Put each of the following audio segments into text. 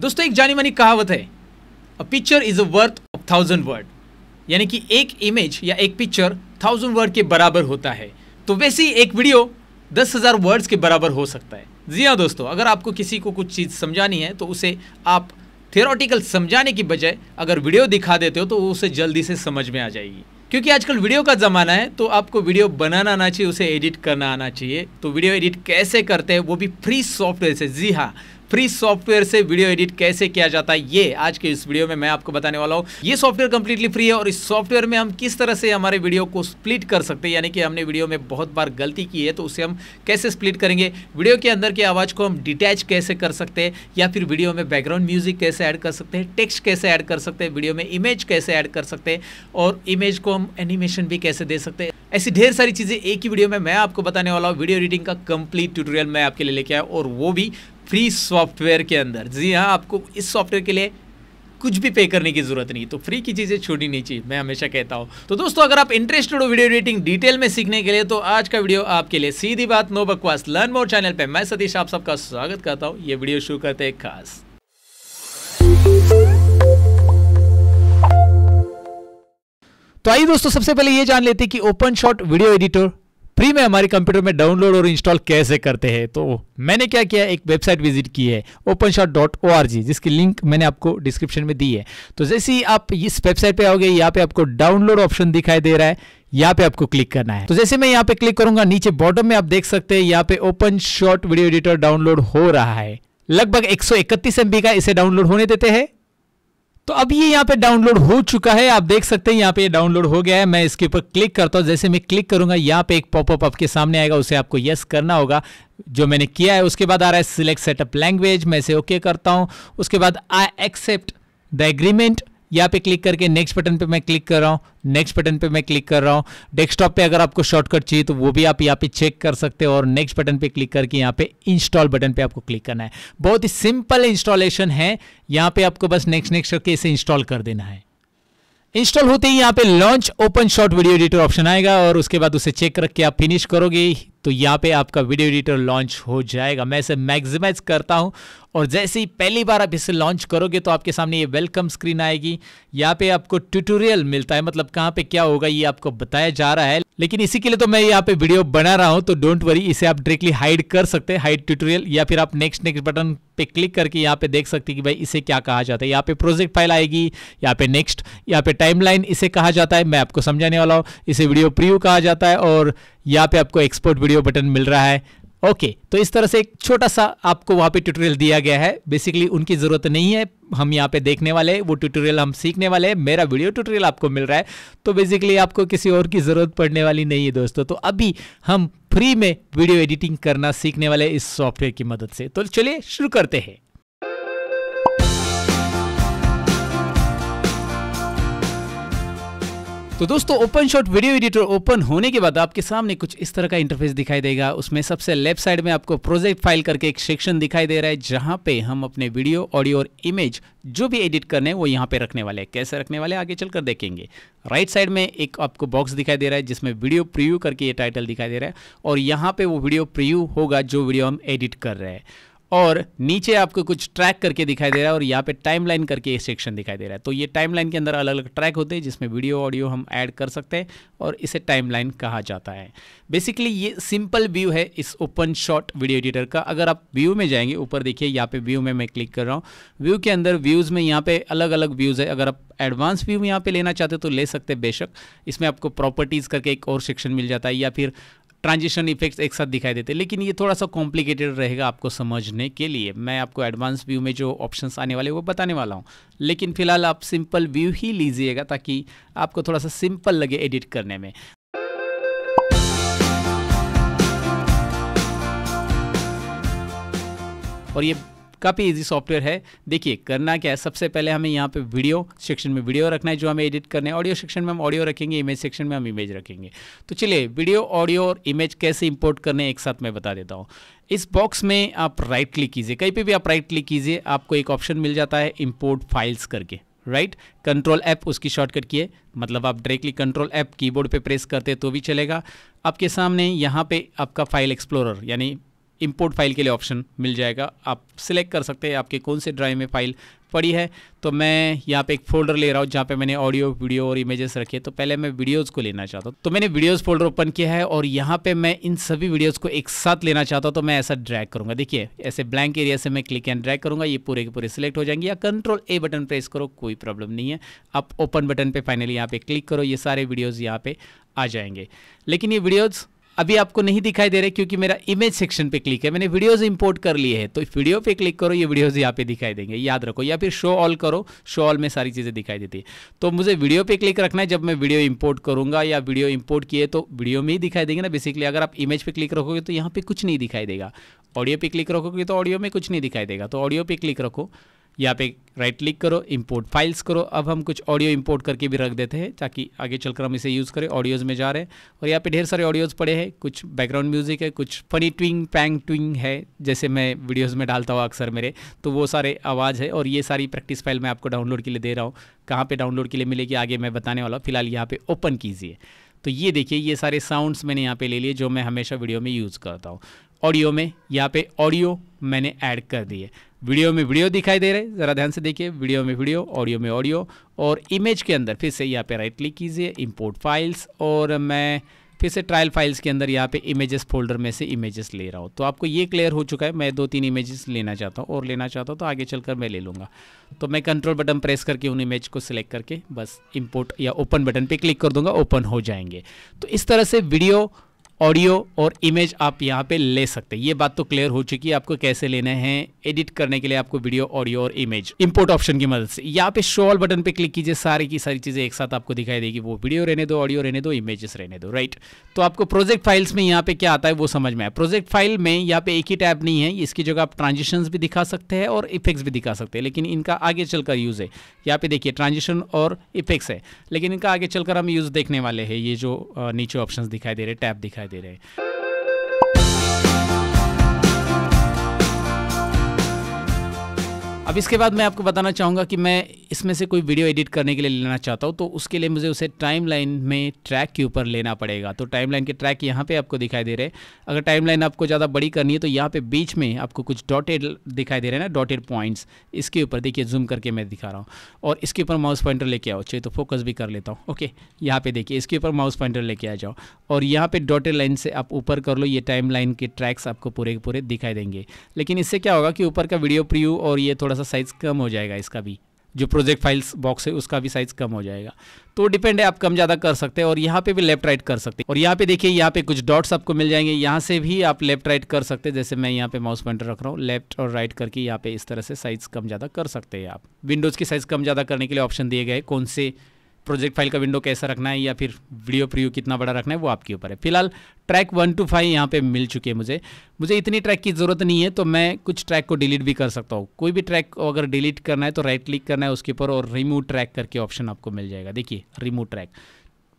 दोस्तों एक जानी मानी कहावत है a picture is a worth of thousand word यानी कि एक इमेज या एक पिक्चर थाउजेंड वर्ड के बराबर होता है तो वैसे ही एक वीडियो दस हज़ार वर्ड्स के बराबर हो सकता है जी हाँ दोस्तों अगर आपको किसी को कुछ चीज़ समझानी है तो उसे आप थियोरटिकल समझाने की बजाय अगर वीडियो दिखा देते हो तो उसे जल्दी से समझ में आ जाएगी क्योंकि आजकल वीडियो का ज़माना है तो आपको वीडियो बनाना आना चाहिए उसे एडिट करना आना चाहिए तो वीडियो एडिट कैसे करते हैं वो भी फ्री सॉफ्टवेयर से जी हाँ फ्री सॉफ्टवेयर से वीडियो एडिट कैसे किया जाता है ये आज के इस वीडियो में मैं आपको बताने वाला हूँ ये सॉफ्टवेयर कंप्लीटली फ्री है और इस सॉफ्टवेयर में हम किस तरह से हमारे वीडियो को स्प्लिट कर सकते हैं यानी कि हमने वीडियो में बहुत बार गलती की है तो उसे हम कैसे स्प्लिट करेंगे वीडियो के अंदर की आवाज़ को हम डिटैच कैसे कर सकते हैं या फिर वीडियो में बैकग्राउंड म्यूजिक कैसे ऐड कर सकते हैं टेक्स्ट कैसे ऐड कर सकते हैं वीडियो में इमेज कैसे ऐड कर सकते हैं और इमेज को हम एनिमेशन भी कैसे दे सकते हैं ऐसी ढेर सारी चीज़ें एक ही वीडियो में मैं आपको बताने वाला हूँ वीडियो एडिटिंग का कंप्लीट ट्यूटोरियल मैं आपके लिए लेके आया और वो भी फ्री सॉफ्टवेयर के अंदर जी हाँ आपको इस सॉफ्टवेयर के लिए कुछ भी पे करने की जरूरत नहीं तो फ्री की चीज़ें छोड़नी नहीं चाहिए मैं हमेशा कहता हूँ तो दोस्तों अगर आप इंटरेस्टेड हो वीडियो एडिटिंग डिटेल में सीखने के लिए तो आज का वीडियो आपके लिए सीधी बात नो बकवास लर्न मोर चैनल पे मैं सतीश आप सबका स्वागत करता हूँ ये वीडियो शुरू करते हैं खास तो आइए दोस्तों सबसे पहले ये जान लेते हैं कि open shot video editor free में हमारे कंप्यूटर में डाउनलोड और इंस्टॉल कैसे करते हैं तो मैंने क्या किया एक वेबसाइट विजिट की है open dot O R G जिसकी लिंक मैंने आपको डिस्क्रिप्शन में दी है तो जैसे ही आप इस वेबसाइट पे आओगे यहाँ पे आपको डाउनलोड ऑप्शन दिखाई दे रहा है यहाँ पे आपको क्लिक करना है तो जैसे मैं यहाँ पे क्लिक करूंगा नीचे बॉटम में आप देख सकते हैं यहाँ पे open shot video editor download हो रहा है लगभग 131 एमबी का इसे डाउनलोड होने देते हैं तो अब ये यहाँ पे डाउनलोड हो चुका है आप देख सकते हैं यहाँ पे डाउनलोड हो गया है मैं इसके ऊपर क्लिक करता हूँ जैसे मैं क्लिक करूंगा यहाँ पे एक पॉपअप आपके सामने आएगा उसे आपको यस करना होगा जो मैंने किया है उसके बाद आ रहा है सिलेक्ट सेटअप लैंग्वेज मैं इसे ओके करता हूँ उसके बाद आई एक्सेप्ट द एग्रीमेंट यहाँ पे क्लिक करके नेक्स्ट बटन पे मैं क्लिक कर रहा हूँ नेक्स्ट बटन पे मैं क्लिक कर रहा हूँ डेस्कटॉप पे अगर आपको शॉर्टकट चाहिए तो वो भी आप यहाँ पे चेक कर सकते हो और नेक्स्ट बटन पे क्लिक करके यहाँ पे इंस्टॉल बटन पे आपको क्लिक करना है बहुत ही सिंपल इंस्टॉलेशन है यहाँ पे आपको बस नेक्स्ट नेक्स्ट करके इसे इंस्टॉल कर देना है इंस्टॉल होते ही यहाँ पे launch open short video editor option आएगा और उसके बाद उसे चेक करके आप फिनिश करोगे तो यहाँ पे आपका वीडियो एडिटर लॉन्च हो जाएगा मैं इसे मैक्सिमाइज करता हूँ और जैसे ही पहली बार आप इसे लॉन्च करोगे तो आपके सामने ये वेलकम स्क्रीन आएगी यहाँ पे आपको ट्यूटोरियल मिलता है मतलब कहाँ पे क्या होगा ये आपको बताया जा रहा है लेकिन इसी के लिए तो मैं यहाँ पे वीडियो बना रहा हूँ तो डोंट वरी इसे आप डायरेक्टली हाइड कर सकते हैं हाइड ट्यूटोरियल या फिर आप नेक्स्ट नेक्स्ट बटन पे क्लिक करके यहाँ पे देख सकते हैं कि भाई इसे क्या कहा जाता है यहाँ पे प्रोजेक्ट फाइल आएगी यहाँ पे नेक्स्ट यहाँ पे टाइमलाइन इसे कहा जाता है मैं आपको समझाने वाला हूँ इसे वीडियो प्रीव्यू कहा जाता है और यहाँ पे आपको एक्सपोर्ट वीडियो बटन मिल रहा है ओके okay, तो इस तरह से एक छोटा सा आपको वहाँ पे ट्यूटोरियल दिया गया है बेसिकली उनकी ज़रूरत नहीं है हम यहाँ पे देखने वाले वो ट्यूटोरियल हम सीखने वाले हैं मेरा वीडियो ट्यूटोरियल आपको मिल रहा है तो बेसिकली आपको किसी और की ज़रूरत पड़ने वाली नहीं है दोस्तों तो अभी हम फ्री में वीडियो एडिटिंग करना सीखने वाले इस सॉफ्टवेयर की मदद से तो चलिए शुरू करते हैं तो दोस्तों open shot video editor open होने के बाद आपके सामने कुछ इस तरह का इंटरफेस दिखाई देगा उसमें सबसे लेफ्ट साइड में आपको प्रोजेक्ट फाइल करके एक सेक्शन दिखाई दे रहा है जहां पे हम अपने वीडियो ऑडियो और इमेज जो भी एडिट करने हैं वो यहाँ पे रखने वाले हैं कैसे रखने वाले आगे चलकर देखेंगे राइट साइड में एक आपको बॉक्स दिखाई दे रहा है जिसमें वीडियो प्रिव्यू करके ये टाइटल दिखाई दे रहा है और यहाँ पे वो वीडियो प्रिव्यू होगा जो वीडियो हम एडिट कर रहे हैं और नीचे आपको कुछ ट्रैक करके दिखाई दे रहा है और यहाँ पे टाइमलाइन करके एक सेक्शन दिखाई दे रहा है तो ये टाइमलाइन के अंदर अलग अलग ट्रैक होते हैं जिसमें वीडियो ऑडियो हम ऐड कर सकते हैं और इसे टाइमलाइन कहा जाता है बेसिकली ये सिंपल व्यू है इस ओपन शॉट वीडियो एडिटर का अगर आप व्यू में जाएंगे ऊपर देखिए यहाँ पे व्यू में मैं क्लिक कर रहा हूँ व्यू के अंदर व्यूज़ में यहाँ पे अलग अलग व्यूज़ है अगर आप एडवांस व्यू यहाँ पे लेना चाहते हो तो ले सकते हैं बेशक इसमें आपको प्रॉपर्टीज़ करके एक और सेक्शन मिल जाता है या फिर ट्रांजिशन इफेक्ट्स एक साथ दिखाई देते हैं लेकिन ये थोड़ा सा कॉम्प्लिकेटेड रहेगा आपको समझने के लिए मैं आपको एडवांस व्यू में जो ऑप्शन आने वाले वो बताने वाला हूँ लेकिन फिलहाल आप सिंपल व्यू ही लीजिएगा ताकि आपको थोड़ा सा सिंपल लगे एडिट करने में और ये काफ़ी इजी सॉफ्टवेयर है देखिए करना क्या है सबसे पहले हमें यहाँ पे वीडियो सेक्शन में वीडियो रखना है जो हमें एडिट करना है ऑडियो सेक्शन में हम ऑडियो रखेंगे इमेज सेक्शन में हम इमेज रखेंगे तो चलिए वीडियो ऑडियो और इमेज कैसे इंपोर्ट करने एक साथ मैं बता देता हूँ इस बॉक्स में आप राइट क्लिक कीजिए कहीं पर भी आप राइट क्लिक कीजिए आपको एक ऑप्शन मिल जाता है इम्पोर्ट फाइल्स करके राइट कंट्रोल ऐप उसकी शॉर्टकट की है मतलब आप डायरेक्टली कंट्रोल ऐप कीबोर्ड पे प्रेस करते तो भी चलेगा आपके सामने यहाँ पे आपका फाइल एक्सप्लोरर यानी इंपोर्ट फाइल के लिए ऑप्शन मिल जाएगा आप सिलेक्ट कर सकते हैं आपके कौन से ड्राइव में फ़ाइल पड़ी है तो मैं यहाँ पे एक फोल्डर ले रहा हूँ जहाँ पे मैंने ऑडियो वीडियो और इमेजेस रखे तो पहले मैं वीडियोज़ को लेना चाहता हूँ तो मैंने वीडियोज़ फोल्डर ओपन किया है और यहाँ पे मैं इन सभी वीडियोज़ को एक साथ लेना चाहता हूँ तो मैं ऐसा ड्रैग करूँगा देखिए ऐसे ब्लैंक एरिया से मैं क्लिक एंड ड्रैक करूँगा ये पूरे के पूरे सिलेक्ट हो जाएंगे या कंट्रोल ए बटन प्रेस करो कोई प्रॉब्लम नहीं है आप ओपन बटन पर फाइनली यहाँ पर क्लिक करो ये सारे वीडियोज़ यहाँ पर आ जाएंगे लेकिन ये वीडियोज़ अभी आपको नहीं दिखाई दे रहे क्योंकि मेरा इमेज सेक्शन पे क्लिक है मैंने वीडियोज इंपोर्ट कर लिए हैं तो वीडियो पे क्लिक करो ये वीडियोज यहाँ पे दिखाई देंगे याद रखो या फिर शो ऑल करो शो ऑल में सारी चीज़ें दिखाई देती है तो मुझे वीडियो पे क्लिक रखना है जब मैं वीडियो इंपोर्ट करूंगा या वीडियो इंपोर्ट किए तो वीडियो में ही दिखाई देंगे ना बेसिकली अगर आप इमेज पे क्लिक रखोगे तो यहाँ पे कुछ नहीं दिखाई देगा ऑडियो पे क्लिक रखोगे तो ऑडियो में कुछ नहीं दिखाई देगा तो ऑडियो पे क्लिक रखो यहाँ पे राइट क्लिक करो इंपोर्ट फाइल्स करो अब हम कुछ ऑडियो इंपोर्ट करके भी रख देते हैं ताकि आगे चलकर हम इसे यूज़ करें ऑडियोज़ में जा रहे हैं और यहाँ पे ढेर सारे ऑडियोज़ पड़े हैं कुछ बैकग्राउंड म्यूज़िक है कुछ फनी ट्विंग पैंग ट्विंग है जैसे मैं वीडियोज़ में डालता हूँ अक्सर मेरे तो वो सारे आवाज़ है और ये सारी प्रैक्टिस फाइल मैं आपको डाउनलोड के लिए दे रहा हूँ कहाँ पर डाउनलोड के लिए मिलेगी आगे मैं बताने वाला हूँ फिलहाल यहाँ पर ओपन कीजिए तो ये देखिए ये सारे साउंड्स मैंने यहाँ पर ले लिए जो मैं हमेशा वीडियो में यूज़ करता हूँ ऑडियो में यहाँ पर ऑडियो मैंने ऐड कर दिए वीडियो में वीडियो दिखाई दे रहे हैं ज़रा ध्यान से देखिए वीडियो में वीडियो ऑडियो में ऑडियो और इमेज के अंदर फिर से यहाँ पे राइट क्लिक कीजिए इंपोर्ट फाइल्स और मैं फिर से ट्रायल फाइल्स के अंदर यहाँ पे इमेजेस फोल्डर में से इमेजेस ले रहा हूँ तो आपको ये क्लियर हो चुका है मैं दो तीन इमेजेस लेना चाहता हूँ और लेना चाहता हूँ तो आगे चलकर मैं ले लूँगा तो मैं कंट्रोल बटन प्रेस करके उन इमेज को सिलेक्ट करके बस इम्पोर्ट या ओपन बटन पर क्लिक कर दूँगा ओपन हो जाएंगे तो इस तरह से वीडियो ऑडियो और इमेज आप यहाँ पे ले सकते हैं ये बात तो क्लियर हो चुकी है आपको कैसे लेने हैं एडिट करने के लिए आपको वीडियो ऑडियो और इमेज इंपोर्ट ऑप्शन की मदद से यहाँ पे शो ऑल बटन पे क्लिक कीजिए सारी की सारी चीज़ें एक साथ आपको दिखाई देगी वो वीडियो रहने दो ऑडियो रहने दो इमेजेस रहने दो राइट तो आपको प्रोजेक्ट फाइल्स में यहाँ पे क्या आता है वो समझ में आया प्रोजेक्ट फाइल में यहाँ पे एक ही टैब नहीं है इसकी जगह आप ट्रांजेक्शन भी दिखा सकते हैं और इफेक्ट्स भी दिखा सकते हैं लेकिन इनका आगे चलकर यूज़ है यहाँ पे देखिए ट्रांजेक्शन और इफेक्ट्स है लेकिन इनका आगे चलकर हम यूज़ देखने वाले हैं ये जो नीचे ऑप्शन दिखाई दे रहे टैब दिखाई hai tỷ đấy अब इसके बाद मैं आपको बताना चाहूँगा कि मैं इसमें से कोई वीडियो एडिट करने के लिए लेना चाहता हूँ तो उसके लिए मुझे उसे टाइमलाइन में ट्रैक के ऊपर लेना पड़ेगा तो टाइमलाइन के ट्रैक यहाँ पे आपको दिखाई दे रहे हैं अगर टाइमलाइन आपको ज़्यादा बड़ी करनी है तो यहाँ पे बीच में आपको कुछ डॉटेड दिखाई दे रहे हैं ना डॉटेड पॉइंट्स इसके ऊपर देखिए जूम करके मैं दिखा रहा हूँ और इसके ऊपर माउस पॉइंटर लेके आओ चाहिए तो फोकस भी कर लेता हूँ ओके यहाँ पर देखिए इसके ऊपर माउस पॉइंटर लेके आ जाओ और यहाँ पर डॉटेड लाइन से आप ऊपर कर लो ये टाइम के ट्रैक्स आपको पूरे पूरे दिखाई देंगे लेकिन इससे क्या होगा कि ऊपर का वीडियो प्रिव्यू और ये थोड़ा सा साइज़ कम हो जाएगा इसका भी जो प्रोजेक्ट फाइल्स बॉक्स है उसका भी साइज़ कम हो जाएगा तो डिपेंड है आप कम ज़्यादा कर सकते हैं और यहाँ पे भी लेफ्ट राइट कर सकते हैं और यहाँ पे देखिए यहाँ पे कुछ डॉट्स आपको मिल जाएंगे यहाँ से भी आप लेफ्ट राइट कर सकते हैं जैसे मैं यहाँ पे माउस पॉइंटर रख रहा हूँ लेफ्ट और राइट करके यहाँ पे इस तरह से साइज़ कम ज़्यादा कर सकते हैं आप विंडोज़ की साइज़ कम ज़्यादा करने के लिए ऑप्शन दिए गए कौन से प्रोजेक्ट फाइल का विंडो कैसा रखना है या फिर वीडियो प्रीव्यू कितना बड़ा रखना है वो आपके ऊपर है फिलहाल ट्रैक वन टू फाइव यहाँ पे मिल चुके हैं मुझे मुझे इतनी ट्रैक की ज़रूरत नहीं है तो मैं कुछ ट्रैक को डिलीट भी कर सकता हूँ कोई भी ट्रैक अगर डिलीट करना है तो राइट क्लिक करना है उसके ऊपर और रिमूव ट्रैक करके ऑप्शन आपको मिल जाएगा देखिए रिमूव ट्रैक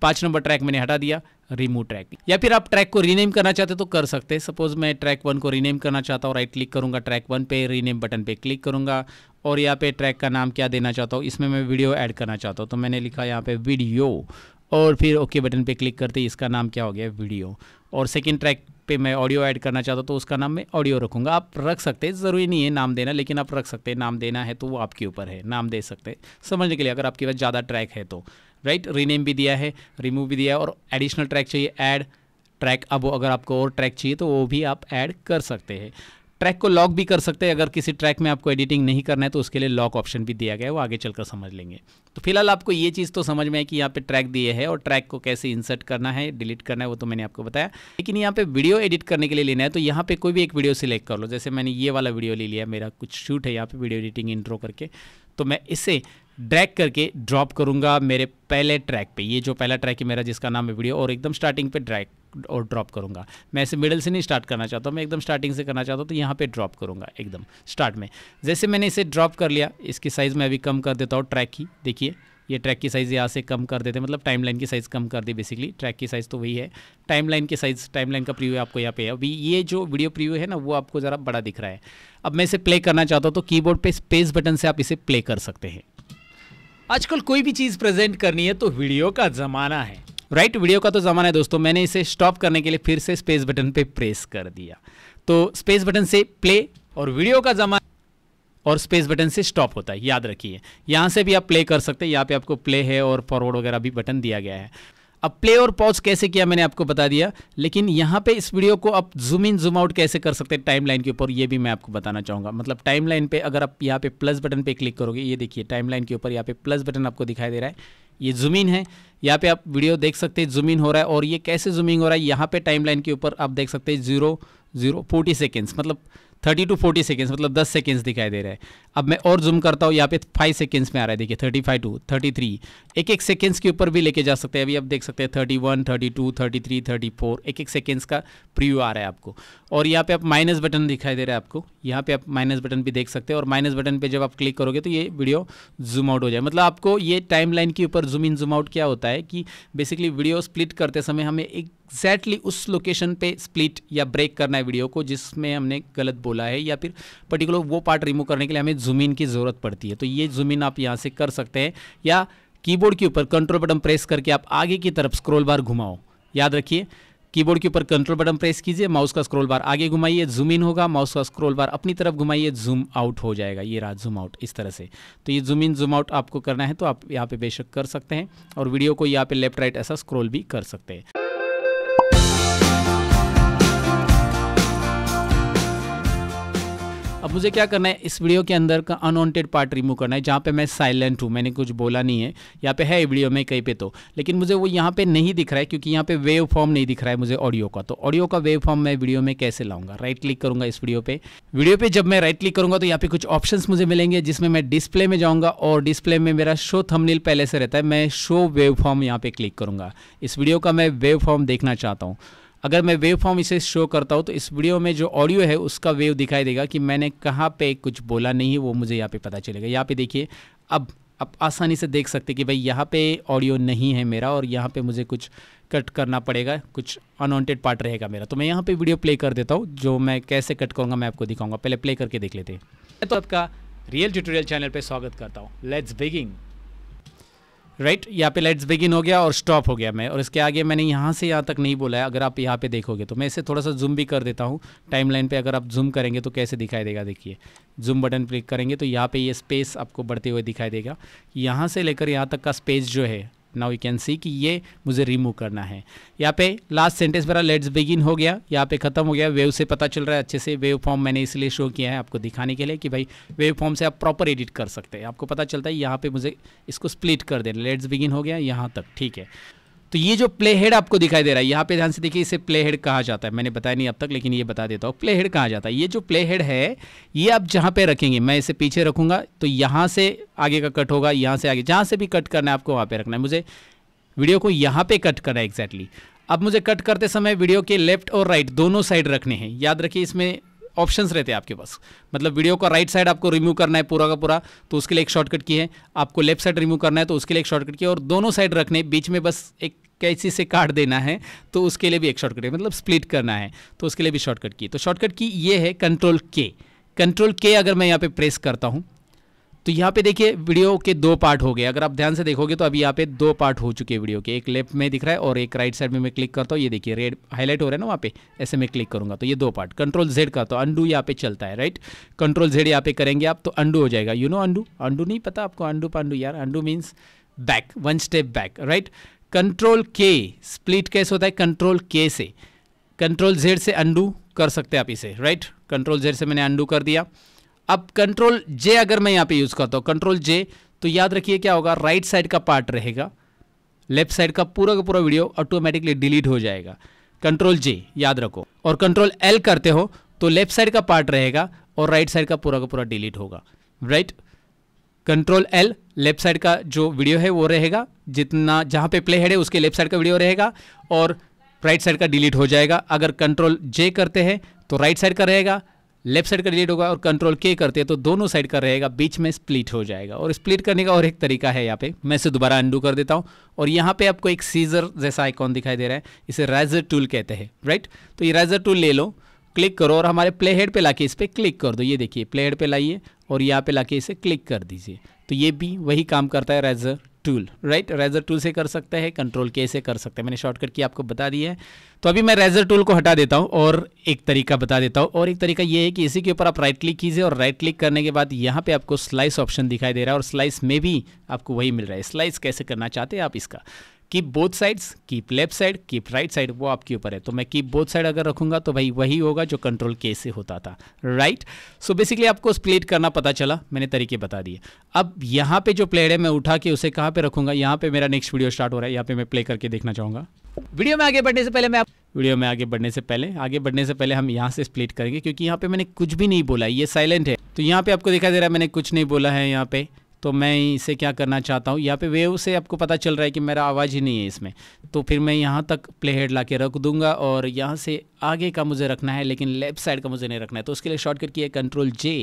पाँच नंबर ट्रैक मैंने हटा दिया रिमूव ट्रैक या फिर आप ट्रैक को रीनेम करना चाहते तो कर सकते हैं सपोज मैं ट्रैक वन को रीनेम करना चाहता हूँ राइट क्लिक करूँगा ट्रैक वन पे रीनेम बटन पे क्लिक करूँगा और यहाँ पे ट्रैक का नाम क्या देना चाहता हूँ इसमें मैं वीडियो ऐड करना चाहता हूँ तो मैंने लिखा यहाँ पे वीडियो और फिर ओके बटन पे क्लिक करते ही इसका नाम क्या हो गया वीडियो और सेकेंड ट्रैक पे मैं ऑडियो ऐड करना चाहता हूँ तो उसका नाम मैं ऑडियो रखूँगा आप रख सकते हैं ज़रूरी नहीं है नाम देना लेकिन आप रख सकते हैं नाम देना है तो वो आपके ऊपर है नाम दे सकते हैं समझने के लिए अगर आपके पास ज़्यादा ट्रैक है तो राइट रीनेम भी दिया है रिमूव भी दिया है और एडिशनल ट्रैक चाहिए ऐड ट्रैक अब अगर आपको और ट्रैक चाहिए तो वो भी आप ऐड कर सकते हैं ट्रैक को लॉक भी कर सकते हैं अगर किसी ट्रैक में आपको एडिटिंग नहीं करना है तो उसके लिए लॉक ऑप्शन भी दिया गया है वो आगे चलकर समझ लेंगे तो फिलहाल आपको ये चीज़ तो समझ में है कि यहाँ पे ट्रैक दिए है और ट्रैक को कैसे इंसर्ट करना है डिलीट करना है वो तो मैंने आपको बताया लेकिन यहाँ पे वीडियो एडिट करने के लिए लेना है तो यहाँ पे कोई भी एक वीडियो सिलेक्ट कर लो जैसे मैंने ये वाला वीडियो ले लिया मेरा कुछ शूट है यहाँ पर वीडियो एडिटिंग इंट्रो करके तो मैं इसे ड्रैग करके ड्रॉप करूँगा मेरे पहले ट्रैक पे ये जो पहला ट्रैक है मेरा जिसका नाम है वीडियो और एकदम स्टार्टिंग पे ड्रैग और ड्रॉप करूँगा मैं इसे मिडल से नहीं स्टार्ट करना चाहता हूँ मैं एकदम स्टार्टिंग से करना चाहता हूँ तो यहाँ पर ड्रॉप करूँगा एकदम स्टार्ट में जैसे मैंने इसे ड्रॉप कर लिया इसकी साइज़ मैं अभी कम कर देता हूँ ट्रैक की देखिए ये ट्रैक की साइज़ यहाँ से कम कर देते हैं मतलब टाइमलाइन की साइज़ कम कर दी बेसिकली ट्रैक की साइज़ तो वही है टाइमलाइन की साइज़ टाइमलाइन का प्रीव्यू आपको यहाँ पे है अभी ये जो वीडियो प्रीव्यू है ना वो आपको ज़रा बड़ा दिख रहा है अब मैं इसे प्ले करना चाहता हूँ तो कीबोर्ड पे स्पेस बटन से आप इसे प्ले कर सकते हैं आजकल कोई भी चीज़ प्रेजेंट करनी है तो वीडियो का ज़माना है राइट right? वीडियो का तो ज़माना है दोस्तों मैंने इसे स्टॉप करने के लिए फिर से स्पेस बटन पे प्रेस कर दिया तो स्पेस बटन से प्ले और वीडियो का जमा और स्पेस बटन से स्टॉप होता है याद रखिए यहाँ से भी आप प्ले कर सकते हैं यहाँ पे आपको प्ले है और फॉरवर्ड वगैरह भी बटन दिया गया है अब प्ले और पॉज कैसे किया मैंने आपको बता दिया लेकिन यहाँ पे इस वीडियो को आप जूम इन जूम आउट कैसे कर सकते हैं टाइमलाइन के ऊपर ये भी मैं आपको बताना चाहूँगा मतलब टाइमलाइन पे अगर आप यहाँ पे प्लस बटन पे क्लिक करोगे ये देखिए टाइमलाइन के ऊपर यहाँ पे प्लस बटन आपको दिखाई दे रहा है ये जुमीन है यहाँ पे आप वीडियो देख सकते हैं जुमीन हो रहा है और ये कैसे जुमीन हो रहा है यहाँ पे टाइमलाइन के ऊपर आप देख सकते हैं जीरो जीरो फोर्टी सेकेंड्स मतलब थर्टी टू फोर्टी सेकेंड्स मतलब दस सेकेंड्स दिखाई दे रहा है अब मैं और जूम करता हूँ यहाँ पे फाइव सेकेंड्स में आ रहा है देखिए thirty five two thirty three एक एक सेकेंड्स के ऊपर भी लेके जा सकते हैं अभी आप देख सकते हैं thirty one thirty two thirty three thirty four एक एक सेकेंड्स का प्रीव्यू आ रहा है आपको और यहाँ पे आप माइनस बटन दिखाई दे रहा है आपको यहाँ पे आप माइनस बटन भी देख सकते हैं और माइनस बटन पर जब आप क्लिक करोगे तो ये वीडियो जूम आउट हो जाए मतलब आपको ये टाइम के ऊपर जूम इन जूम आउट क्या होता है कि बेसिकली वीडियो स्प्लिट करते समय हमें एक एग्जैक्टली exactly उस लोकेशन पे स्प्लिट या ब्रेक करना है वीडियो को जिसमें हमने गलत बोला है या फिर पर्टिकुलर वो पार्ट रिमूव करने के लिए हमें जूम इन की ज़रूरत पड़ती है तो ये जूम इन आप यहाँ से कर सकते हैं या कीबोर्ड के ऊपर कंट्रोल बटन प्रेस करके आप आगे की तरफ स्क्रोल बार घुमाओ याद रखिए कीबोर्ड के ऊपर कंट्रोल बटन प्रेस कीजिए माउस का स्क्रोल बार आगे घुमाइए जूम इन होगा माउस का स्क्रोल बार अपनी तरफ घुमाइए जूम आउट हो जाएगा ये रहा जूम आउट इस तरह से तो ये जूम इन जूम आउट आपको करना है तो आप यहाँ पे बेशक कर सकते हैं और वीडियो को यहाँ पे लेफ्ट राइट ऐसा स्क्रोल भी कर सकते हैं अब मुझे क्या करना है इस वीडियो के अंदर का अनवांटेड पार्ट रिमूव करना है जहाँ पे मैं साइलेंट हूँ मैंने कुछ बोला नहीं है यहाँ पे है वीडियो में कहीं पे तो लेकिन मुझे वो यहाँ पे नहीं दिख रहा है क्योंकि यहाँ पे वेव फॉर्म नहीं दिख रहा है मुझे ऑडियो का तो ऑडियो का वेव फॉर्म मैं वीडियो में कैसे लाऊंगा राइट क्लिक करूंगा इस वीडियो पे वीडियो पे जब मैं राइट क्लिक करूंगा तो यहाँ पे कुछ ऑप्शन मुझे मिलेंगे जिसमें मैं डिस्प्ले में जाऊँगा और डिस्प्ले में मेरा शो थमनील पहले से रहता है मैं शो वेव फॉर्म यहाँ पे क्लिक करूंगा इस वीडियो का मैं वेव फॉर्म देखना चाहता हूँ अगर मैं वेव फॉर्म इसे शो करता हूँ तो इस वीडियो में जो ऑडियो है उसका वेव दिखाई देगा कि मैंने कहाँ पे कुछ बोला नहीं है वो मुझे यहाँ पे पता चलेगा यहाँ पे देखिए अब आप आसानी से देख सकते कि भाई यहाँ पे ऑडियो नहीं है मेरा और यहाँ पे मुझे कुछ कट करना पड़ेगा कुछ अनवॉन्टेड पार्ट रहेगा मेरा तो मैं यहाँ पे वीडियो प्ले कर देता हूँ जो मैं कैसे कट करूँगा मैं आपको दिखाऊंगा पहले प्ले करके देख लेते हैं तो आपका रियल ट्यूटोरियल चैनल पर स्वागत करता हूँ लेट्स बिगिंग राइट right? यहाँ पे लेट्स बिगिन हो गया और स्टॉप हो गया मैं और इसके आगे मैंने यहाँ से यहाँ तक नहीं बोला है अगर आप यहाँ पे देखोगे तो मैं इसे थोड़ा सा जूम भी कर देता हूँ टाइमलाइन पे अगर आप जूम करेंगे तो कैसे दिखाई देगा देखिए जूम बटन क्लिक करेंगे तो यहाँ पे ये स्पेस आपको बढ़ते हुए दिखाई देगा यहाँ से लेकर यहाँ तक का स्पेस जो है नाउ यू कैन सी कि ये मुझे रिमूव करना है यहाँ पे लास्ट सेंटेंस मेरा लेट्स बिगिन हो गया यहाँ पे खत्म हो गया वेव से पता चल रहा है अच्छे से वेव फॉर्म मैंने इसलिए शो किया है आपको दिखाने के लिए कि भाई वेव फॉर्म से आप प्रॉपर एडिट कर सकते हैं आपको पता चलता है यहाँ पे मुझे इसको स्प्लिट कर देना लेट्स बिगिन हो गया यहाँ तक ठीक है तो ये जो प्ले हेड आपको दिखाई दे रहा है यहाँ पे ध्यान से देखिए इसे प्ले हेड कहा जाता है मैंने बताया नहीं अब तक लेकिन ये बता देता हूँ प्ले हेड कहा जाता है ये जो प्ले हेड है ये आप जहाँ पे रखेंगे मैं इसे पीछे रखूँगा तो यहाँ से आगे का कट होगा यहाँ से आगे जहाँ से भी कट करना है आपको वहाँ पर रखना है मुझे वीडियो को यहाँ पर कट करना है एग्जैक्टली अब मुझे कट करते समय वीडियो के लेफ्ट और राइट दोनों साइड रखने हैं याद रखिए इसमें ऑप्शंस रहते हैं आपके पास मतलब वीडियो का राइट साइड आपको रिमूव करना है पूरा का पूरा तो उसके लिए एक शॉर्टकट की है आपको लेफ्ट साइड रिमूव करना है तो उसके लिए एक शॉर्टकट की और दोनों साइड रखने बीच में बस एक कैसी से काट देना है तो उसके लिए भी एक शॉर्टकट है मतलब स्प्लिट करना है तो उसके लिए भी शॉर्टकट की तो शॉर्टकट की ये है कंट्रोल के कंट्रोल के अगर मैं यहाँ पे प्रेस करता हूँ तो यहाँ पे देखिए वीडियो के दो पार्ट हो गए अगर आप ध्यान से देखोगे तो अभी यहाँ पे दो पार्ट हो चुके हैं वीडियो के एक लेफ्ट में दिख रहा है और एक राइट साइड में मैं क्लिक करता हूँ ये देखिए रेड हाईलाइट हो रहा है ना वहाँ पे ऐसे मैं क्लिक करूँगा तो ये दो पार्ट कंट्रोल जेड करता हूँ अंडू यहाँ पे चलता है राइट कंट्रोल जेड यहाँ पे करेंगे आप तो अंडू हो जाएगा यू नो अंडू अंडू नहीं पता आपको अंडू पांडू यार undo means back one step back right control के स्प्लिट कैसे होता है कंट्रोल के से कंट्रोल जेड से अंडू कर सकते हैं आप इसे राइट कंट्रोल जेड से मैंने अंडू कर दिया अब कंट्रोल जे अगर मैं यहां पे यूज़ करता हूं कंट्रोल जे तो याद रखिए क्या होगा राइट साइड का पार्ट रहेगा लेफ्ट साइड का पूरा का पूरा वीडियो ऑटोमेटिकली डिलीट हो जाएगा कंट्रोल जे याद रखो और कंट्रोल एल करते हो तो लेफ्ट साइड का पार्ट रहेगा और राइट साइड का पूरा का पूरा डिलीट होगा right control L left side का जो वीडियो है वो रहेगा जितना जहां पे प्ले हेड है उसके लेफ्ट साइड का वीडियो रहेगा और राइट साइड का डिलीट हो जाएगा अगर कंट्रोल जे करते हैं तो राइट साइड का रहेगा लेफ्ट साइड का डिलीट होगा और कंट्रोल के करते हैं तो दोनों साइड का रहेगा बीच में स्प्लिट हो जाएगा और स्प्लिट करने का और एक तरीका है यहाँ पे मैं इसे दोबारा अंडू कर देता हूँ और यहाँ पे आपको एक सीजर जैसा आइकॉन दिखाई दे रहा है इसे राइजर टूल कहते हैं राइट तो ये राइजर टूल ले लो क्लिक करो और हमारे प्ले हेड पर ला इस पर क्लिक कर दो ये देखिए प्ले हेड पर लाइए और यहाँ पर ला इसे क्लिक कर दीजिए तो ये भी वही काम करता है razor tool right razor tool से कर सकते हैं कंट्रोल के से कर सकते हैं मैंने शॉर्टकट की आपको बता दी है तो अभी मैं रेजर टूल को हटा देता हूं और एक तरीका बता देता हूँ और एक तरीका यह है कि इसी के ऊपर आप राइट क्लिक कीजिए और राइट क्लिक करने के बाद यहाँ पे आपको स्लाइस ऑप्शन दिखाई दे रहा है और स्लाइस में भी आपको वही मिल रहा है स्लाइस कैसे करना चाहते हैं आप इसका keep both sides keep left side keep right side वो आपके ऊपर है तो मैं कीप बोथ साइड अगर रखूंगा तो भाई वही होगा जो कंट्रोल के से होता था राइट सो बेसिकली आपको स्प्लिट करना पता चला मैंने तरीके बता दिए अब यहाँ पे जो प्लेयर है मैं उठा के उसे कहाँ पे रखूंगा यहाँ पे मेरा नेक्स्ट वीडियो स्टार्ट हो रहा है यहाँ पे मैं प्ले करके देखना चाहूंगा वीडियो में आगे बढ़ने से पहले मैं आप वीडियो में आगे बढ़ने से पहले आगे बढ़ने से पहले हम यहाँ से स्प्लिट करेंगे क्योंकि यहाँ पे मैंने कुछ भी नहीं बोला ये साइलेंट है तो यहाँ पे आपको दिखा दे रहा है मैंने कुछ नहीं बोला है यहाँ पे तो मैं इसे क्या करना चाहता हूँ यहाँ पे वेव से आपको पता चल रहा है कि मेरा आवाज़ ही नहीं है इसमें तो फिर मैं यहाँ तक प्ले हेड ला के रख दूंगा और यहाँ से आगे का मुझे रखना है लेकिन लेफ्ट साइड का मुझे नहीं रखना है तो उसके लिए शॉर्टकट की है कंट्रोल जे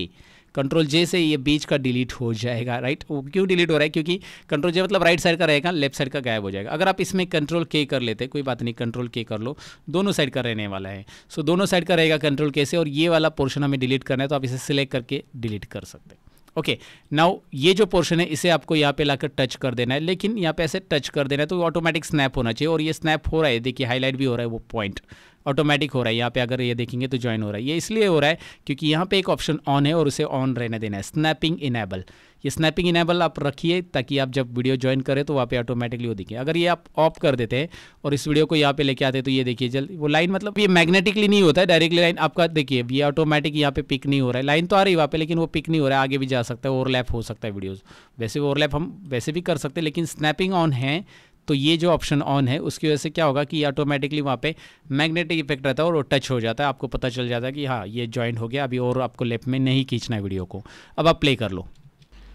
कंट्रोल जे से ये बीच का डिलीट हो जाएगा राइट वो क्यों डिलीट हो रहा है क्योंकि कंट्रोल जे मतलब राइट साइड का रहेगा लेफ्ट साइड का गायब हो जाएगा अगर आप इसमें कंट्रोल के कर लेते कोई बात नहीं कंट्रोल के कर लो दोनों साइड का रहने वाला है सो दोनों साइड का रहेगा कंट्रोल के से और ये वाला पोर्शन हमें डिलीट करना है तो आप इसे सिलेक्ट करके डिलीट कर सकते हैं ओके नाउ ये जो पोर्शन है इसे आपको यहाँ पे लाकर टच कर देना है लेकिन यहाँ पे ऐसे टच कर देना है तो ऑटोमेटिक स्नैप होना चाहिए और ये स्नैप हो रहा है देखिए हाईलाइट भी हो रहा है वो पॉइंट ऑटोमेटिक हो रहा है यहाँ पे अगर ये देखेंगे तो ज्वाइन हो रहा है ये इसलिए हो रहा है क्योंकि यहाँ पे एक ऑप्शन ऑन है और उसे ऑन रहने देना है स्नैपिंग इनेबल ये स्नैपिंग इनेबल आप रखिए ताकि आप जब वीडियो ज्वाइन करें तो वहाँ पे ऑटोमेटिकली वो दिखे अगर ये आप ऑफ कर देते हैं और इस वीडियो को यहाँ पे लेके आते तो ये देखिए जल्द वो लाइन मतलब ये मैग्नेटिकली नहीं होता है डायरेक्टली लाइन आपका देखिए ये ऑटोमेटिक यहाँ पे पिक नहीं हो रहा है लाइन तो आ रही है वहाँ पे लेकिन वो पिक नहीं हो रहा है आगे भी जा सकता है ओवरलैप हो सकता है वीडियोज़ वैसे ओवरलैप हम वैसे भी कर सकते हैं लेकिन स्नैपिंग ऑन है तो ये जो ऑप्शन ऑन है उसकी वजह से क्या होगा कि ऑटोमेटिकली वहाँ पे मैग्नेटिक इफेक्ट रहता है और वो टच हो जाता है आपको पता चल जाता है कि हाँ ये ज्वाइंट हो गया अभी और आपको लेफ्ट में नहीं खींचना है वीडियो को अब आप प्ले कर लो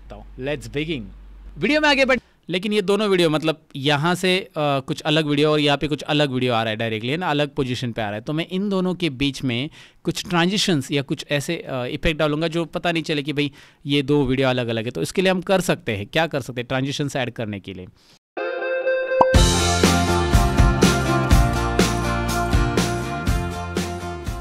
तो लेट्स बिगिंग वीडियो में आगे बढ़ लेकिन ये दोनों वीडियो मतलब यहाँ से आ, कुछ अलग वीडियो और यहाँ पे कुछ अलग वीडियो आ रहा है डायरेक्टली है ना अलग पोजीशन पे आ रहा है तो मैं इन दोनों के बीच में कुछ ट्रांजिशंस या कुछ ऐसे इफेक्ट डालूंगा जो पता नहीं चले कि भाई ये दो वीडियो अलग अलग है तो इसके लिए हम कर सकते हैं क्या कर सकते हैं ट्रांजिशंस ऐड करने के लिए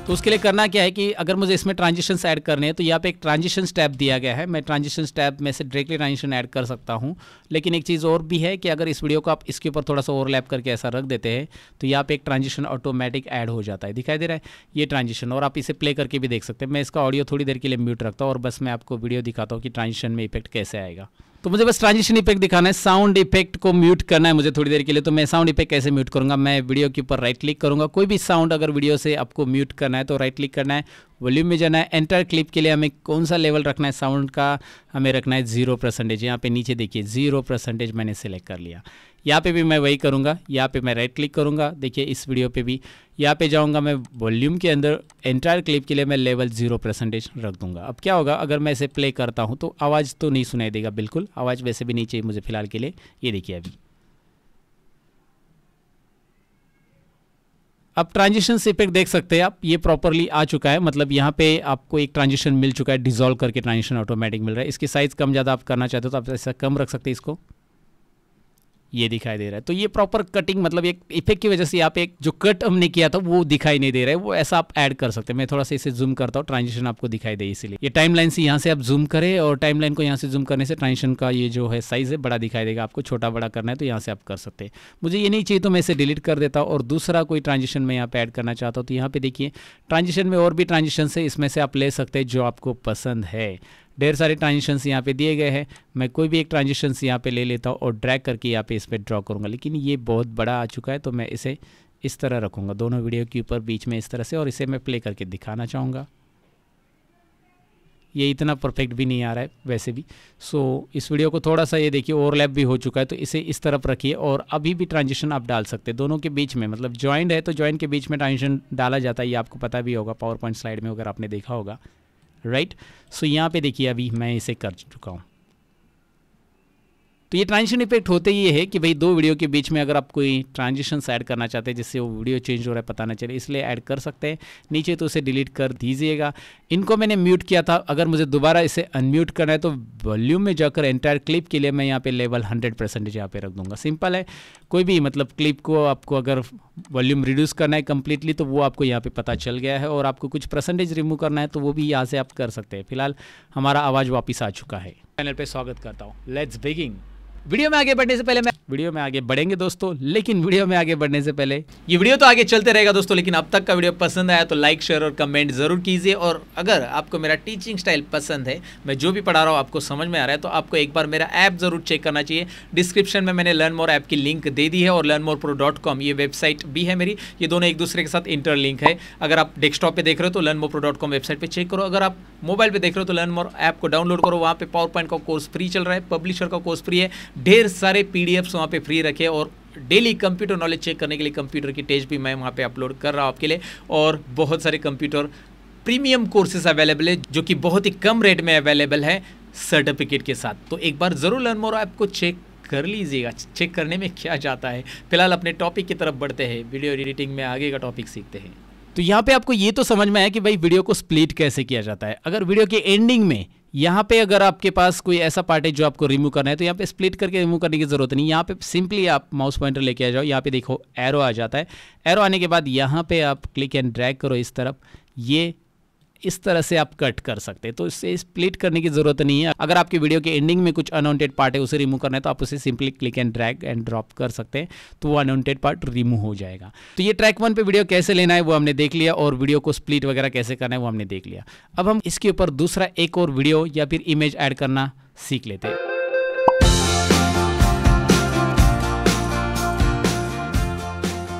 तो उसके लिए करना क्या है कि अगर मुझे इसमें ट्रांजिशंस ऐड करने हैं तो यहाँ पे एक ट्रांजिशन स्टैप दिया गया है मैं ट्रांजिशन स्टैप में से डायरेक्टली ट्रांजिशन ऐड कर सकता हूँ लेकिन एक चीज़ और भी है कि अगर इस वीडियो को आप इसके ऊपर थोड़ा सा ओवरलैप करके ऐसा रख देते हैं तो यहाँ पे एक ट्रांजिशन ऑटोमेटिक ऐड हो जाता है दिखाई दे रहा है ये ट्रांजिशन और आप इसे प्ले करके भी देख सकते हैं मैं इसका ऑडियो थोड़ी देर के लिए म्यूट रखता हूँ और बस मैं आपको वीडियो दिखाता हूँ कि ट्रांजिशन में इफेक्ट कैसे आएगा तो मुझे बस ट्रांजिशन इफेक्ट दिखाना है साउंड इफेक्ट को म्यूट करना है मुझे थोड़ी देर के लिए तो मैं साउंड इफेक्ट कैसे म्यूट करूंगा मैं वीडियो के ऊपर राइट क्लिक करूंगा कोई भी साउंड अगर वीडियो से आपको म्यूट करना है तो राइट क्लिक करना है वॉल्यूम में जाना है एंटर क्लिप के लिए हमें कौन सा लेवल रखना है साउंड का हमें रखना है जीरो परसेंटेज यहाँ पे नीचे देखिए जीरो परसेंटेज मैंने सेलेक्ट कर लिया यहाँ पे भी मैं वही करूँगा यहाँ पे मैं राइट क्लिक करूँगा देखिए इस वीडियो पे भी यहाँ पे जाऊँगा मैं वॉल्यूम के अंदर एंटायर क्लिप के लिए मैं लेवल जीरो परसेंटेज रख दूँगा अब क्या होगा अगर मैं इसे प्ले करता हूँ तो आवाज़ तो नहीं सुनाई देगा बिल्कुल आवाज़ वैसे भी नहीं चाहिए मुझे फ़िलहाल के लिए ये देखिए अभी आप ट्रांजिशन इफेक्ट देख सकते हैं आप ये प्रॉपरली आ चुका है मतलब यहाँ पे आपको एक ट्रांजिशन मिल चुका है डिजोल्व करके ट्रांजिशन ऑटोमेटिक मिल रहा है इसकी साइज़ कम ज़्यादा आप करना चाहते हो तो आप ऐसा कम रख सकते हैं इसको ये दिखाई दे रहा है तो ये प्रॉपर कटिंग मतलब एक इफेक्ट की वजह से आप एक जो कट हमने किया था वो दिखाई नहीं दे रहा है वो ऐसा आप ऐड कर सकते हैं मैं थोड़ा सा इसे जूम करता हूँ ट्रांजिशन आपको दिखाई दे इसलिए ये टाइम लाइन से यहाँ से आप जूम करें और टाइम लाइन को यहाँ से जूम करने से ट्रांजिशन का ये जो है साइज है बड़ा दिखाई देगा आपको छोटा बड़ा करना है तो यहाँ से आप कर सकते हैं मुझे ये नहीं चाहिए तो मैं इसे डिलीट कर देता हूँ और दूसरा कोई ट्रांजिशन मैं यहाँ पे ऐड करना चाहता हूँ तो यहाँ पे देखिए ट्रांजिशन में और भी ट्रांजिशन है इसमें से आप ले सकते हैं जो आपको पसंद है ढेर सारे ट्रांजिशंस यहाँ पे दिए गए हैं मैं कोई भी एक ट्रांजिशंस यहाँ पे ले लेता हूँ और ड्रैग करके यहाँ पे इस पर ड्रॉ करूँगा लेकिन ये बहुत बड़ा आ चुका है तो मैं इसे इस तरह रखूँगा दोनों वीडियो के ऊपर बीच में इस तरह से और इसे मैं प्ले करके दिखाना चाहूँगा ये इतना परफेक्ट भी नहीं आ रहा है वैसे भी सो so, इस वीडियो को थोड़ा सा ये देखिए ओवरलैप भी हो चुका है तो इसे इस तरफ रखिए और अभी भी ट्रांजिशन आप डाल सकते हैं दोनों के बीच में मतलब जॉइंट है तो जॉइंट के बीच में ट्रांजिशन डाला जाता है ये आपको पता भी होगा पावर पॉइंट स्लाइड में अगर आपने देखा होगा राइट सो यहाँ पे देखिए अभी मैं इसे कर चुका हूँ तो ये ट्रांजिशन इफेक्ट होते ये है कि भाई दो वीडियो के बीच में अगर आप कोई ट्रांजिशन ऐड करना चाहते हैं जिससे वो वीडियो चेंज हो रहा है पता ना चले इसलिए ऐड कर सकते हैं नीचे तो उसे डिलीट कर दीजिएगा इनको मैंने म्यूट किया था अगर मुझे दोबारा इसे अनम्यूट करना है तो वॉल्यूम में जाकर एंटायर क्लिप के लिए मैं यहाँ पे लेवल हंड्रेड परसेंटेज यहाँ पे रख दूंगा सिंपल है कोई भी मतलब क्लिप को आपको अगर वॉल्यूम रिड्यूस करना है कम्प्लीटली तो वो आपको यहाँ पे पता चल गया है और आपको कुछ परसेंटेज रिमूव करना है तो वो भी यहाँ से आप कर सकते हैं फिलहाल हमारा आवाज़ वापस आ चुका है चैनल पे स्वागत करता हूँ लेट्स बिगिंग वीडियो में आगे बढ़ने से पहले मैं वीडियो में आगे बढ़ेंगे दोस्तों लेकिन वीडियो में आगे बढ़ने से पहले ये वीडियो तो आगे चलते रहेगा दोस्तों लेकिन अब तक का वीडियो पसंद आया तो लाइक शेयर और कमेंट जरूर कीजिए और अगर आपको मेरा टीचिंग स्टाइल पसंद है मैं जो भी पढ़ा रहा हूँ आपको समझ में आ रहा है तो आपको एक बार मेरा ऐप जरूर चेक करना चाहिए डिस्क्रिप्शन में मैंने लर्न मोर ऐप की लिंक दे दी है और learn more pro dot com ये वेबसाइट भी है मेरी ये दोनों एक दूसरे के साथ इंटर लिंक है अगर आप डेस्कटॉप पर देख रहे हो तो learn more pro dot com website पर चेक करो अगर आप मोबाइल पर देख रहे हो तो लर्न मोर ऐप को डाउनलोड करो वहाँ पर पावर पॉइंट का कोर्स फ्री चल रहा है पब्लिशर का कोर्स फ्री है ढेर सारे पी डी एफ्स वहाँ पर फ्री रखे और डेली कंप्यूटर नॉलेज चेक करने के लिए कंप्यूटर की टेस्ट भी मैं वहाँ पे अपलोड कर रहा हूँ आपके लिए और बहुत सारे कंप्यूटर प्रीमियम कोर्सेज अवेलेबल है जो कि बहुत ही कम रेट में अवेलेबल है सर्टिफिकेट के साथ तो एक बार ज़रूर लर्न मोर ऐप को चेक कर लीजिएगा चेक करने में क्या जाता है फिलहाल अपने टॉपिक की तरफ बढ़ते हैं वीडियो एडिटिंग में आगे का टॉपिक सीखते हैं तो यहाँ पे आपको ये तो समझ में आया कि भाई वीडियो को स्प्लिट कैसे किया जाता है अगर वीडियो के एंडिंग में यहाँ पे अगर आपके पास कोई ऐसा पार्ट है जो आपको रिमूव करना है तो यहाँ पे स्प्लिट करके रिमूव करने की ज़रूरत नहीं यहाँ पे सिंपली आप माउस पॉइंटर लेके आ जाओ यहाँ पे देखो एरो आ जाता है एरो आने के बाद यहाँ पे आप क्लिक एंड ड्रैग करो इस तरफ ये इस तरह से आप कट कर सकते हैं तो इससे स्प्लिट करने की ज़रूरत नहीं है अगर आपकी वीडियो के एंडिंग में कुछ अनवॉन्टेड पार्ट है उसे रिमूव करना है तो आप उसे simply click and drag and drop कर सकते हैं तो वो अनवॉन्टेड पार्ट रिमूव हो जाएगा तो ये ट्रैक वन पे वीडियो कैसे लेना है वो हमने देख लिया और वीडियो को स्प्लिट वगैरह कैसे करना है वो हमने देख लिया अब हम इसके ऊपर दूसरा एक और वीडियो या फिर इमेज ऐड करना सीख लेते हैं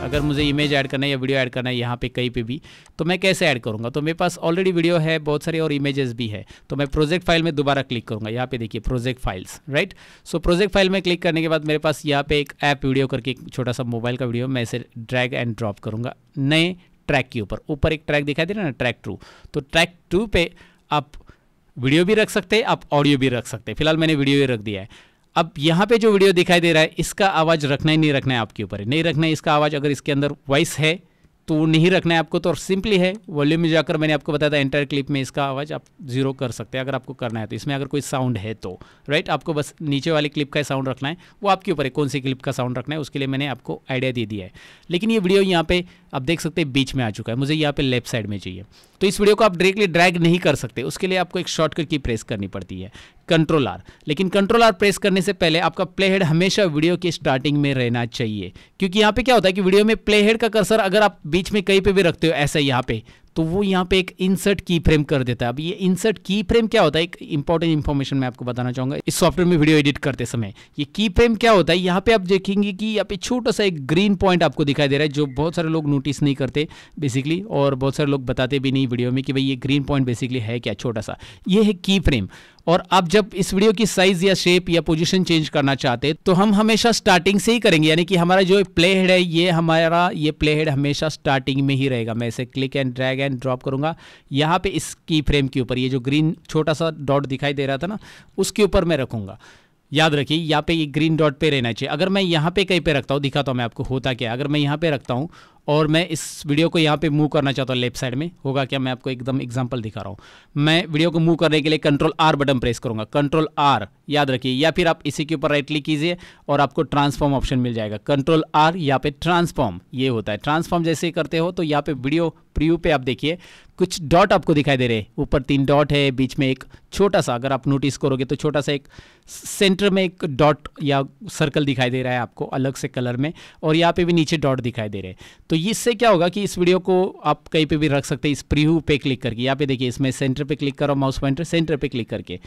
अगर मुझे इमेज ऐड करना है या वीडियो ऐड करना है यहाँ पे कहीं पे भी तो मैं कैसे ऐड करूँगा तो मेरे पास ऑलरेडी वीडियो है बहुत सारे और इमेजेस भी है तो मैं प्रोजेक्ट फाइल में दोबारा क्लिक करूँगा यहाँ पे देखिए project files right so project file में क्लिक करने के बाद मेरे पास यहाँ पे एक ऐप वीडियो करके छोटा सा मोबाइल का वीडियो मैं इसे ड्रैग एंड ड्रॉप करूँगा नए ट्रैक के ऊपर ऊपर एक ट्रैक दिखाई दे रहा है ना ट्रैक टू तो ट्रैक टू पे आप वीडियो भी रख सकते हैं आप ऑडियो भी रख सकते हैं फिलहाल मैंने वीडियो ही रख दिया है अब यहाँ पे जो वीडियो दिखाई दे रहा है इसका आवाज़ रखना ही नहीं रखना है आपके ऊपर नहीं रखना है इसका आवाज़ अगर इसके अंदर वॉइस है तो नहीं रखना है आपको तो सिंपली है वॉल्यूम में जाकर मैंने आपको बताया था एंटायर क्लिप में इसका आवाज़ आप जीरो कर सकते हैं अगर आपको करना है तो इसमें अगर कोई साउंड है तो राइट आपको बस नीचे वाली क्लिप का साउंड रखना है वो आपके ऊपर है कौन सी क्लिप का साउंड रखना है उसके लिए मैंने आपको आइडिया दे दिया है लेकिन ये वीडियो यहाँ पे आप देख सकते हैं बीच में आ चुका है मुझे यहाँ पे लेफ्ट साइड में चाहिए तो इस वीडियो को आप डायरेक्टली ड्रैग नहीं कर सकते उसके लिए आपको एक शॉर्टकट की प्रेस करनी पड़ती है कंट्रोल आर लेकिन कंट्रोल आर प्रेस करने से पहले आपका प्ले हेड हमेशा वीडियो की स्टार्टिंग में रहना चाहिए क्योंकि यहाँ पे क्या होता है कि वीडियो में प्ले हेड का कर्सर अगर आप बीच में कहीं पे भी रखते हो ऐसा यहाँ पे तो वो यहाँ पे एक इंसर्ट की फ्रेम कर देता है अब ये इंसर्ट की फ्रेम क्या होता है एक इंपॉर्टेंट इन्फॉर्मेशन मैं आपको बताना चाहूंगा इस सॉफ्टवेयर में वीडियो एडिट करते समय ये की फ्रेम क्या होता है यहाँ पे आप देखेंगे कि यहाँ पे छोटा सा एक ग्रीन पॉइंट आपको दिखाई दे रहा है जो बहुत सारे लोग नोटिस नहीं करते बेसिकली और बहुत सारे लोग बताते भी नहीं वीडियो में कि भाई ये ग्रीन पॉइंट बेसिकली है क्या छोटा सा ये है की फ्रेम और आप जब इस वीडियो की साइज या शेप या पोजीशन चेंज करना चाहते हैं तो हम हमेशा स्टार्टिंग से ही करेंगे यानी कि हमारा जो प्ले हेड है ये हमारा ये प्ले हेड हमेशा स्टार्टिंग में ही रहेगा मैं इसे click and drag and drop करूंगा यहाँ पे इस की फ्रेम के ऊपर ये जो ग्रीन छोटा सा डॉट दिखाई दे रहा था ना उसके ऊपर मैं रखूंगा याद रखिए यहाँ पे ये ग्रीन डॉट पे रहना चाहिए अगर मैं यहाँ पे कहीं पे रखता हूँ दिखाता हूँ मैं आपको होता क्या अगर मैं यहाँ पे रखता हूँ और मैं इस वीडियो को यहाँ पे मूव करना चाहता हूँ लेफ्ट साइड में होगा क्या मैं आपको एकदम एग्जांपल दिखा रहा हूँ मैं वीडियो को मूव करने के लिए कंट्रोल आर बटन प्रेस करूँगा कंट्रोल आर याद रखिए या फिर आप इसी के ऊपर राइट क्लिक कीजिए और आपको ट्रांसफॉर्म ऑप्शन मिल जाएगा कंट्रोल आर यहाँ पे ट्रांसफॉर्म ये होता है ट्रांसफॉर्म जैसे करते हो तो यहाँ पे वीडियो प्रीव्यू पे आप देखिए कुछ डॉट आपको दिखाई दे रहे हैं ऊपर तीन डॉट है बीच में एक छोटा सा अगर आप नोटिस करोगे तो छोटा सा एक सेंटर में एक डॉट या सर्कल दिखाई दे रहा है आपको अलग से कलर में और यहाँ पे भी नीचे डॉट दिखाई दे रहे हैं तो इससे क्या होगा कि इस वीडियो को आप कहीं पे भी रख सकते हैं इस प्रीव्यू पे क्लिक करके यहाँ पे देखिए इसमें सेंटर पे क्लिक करो माउस पॉइंटर सेंटर पे क्लिक करके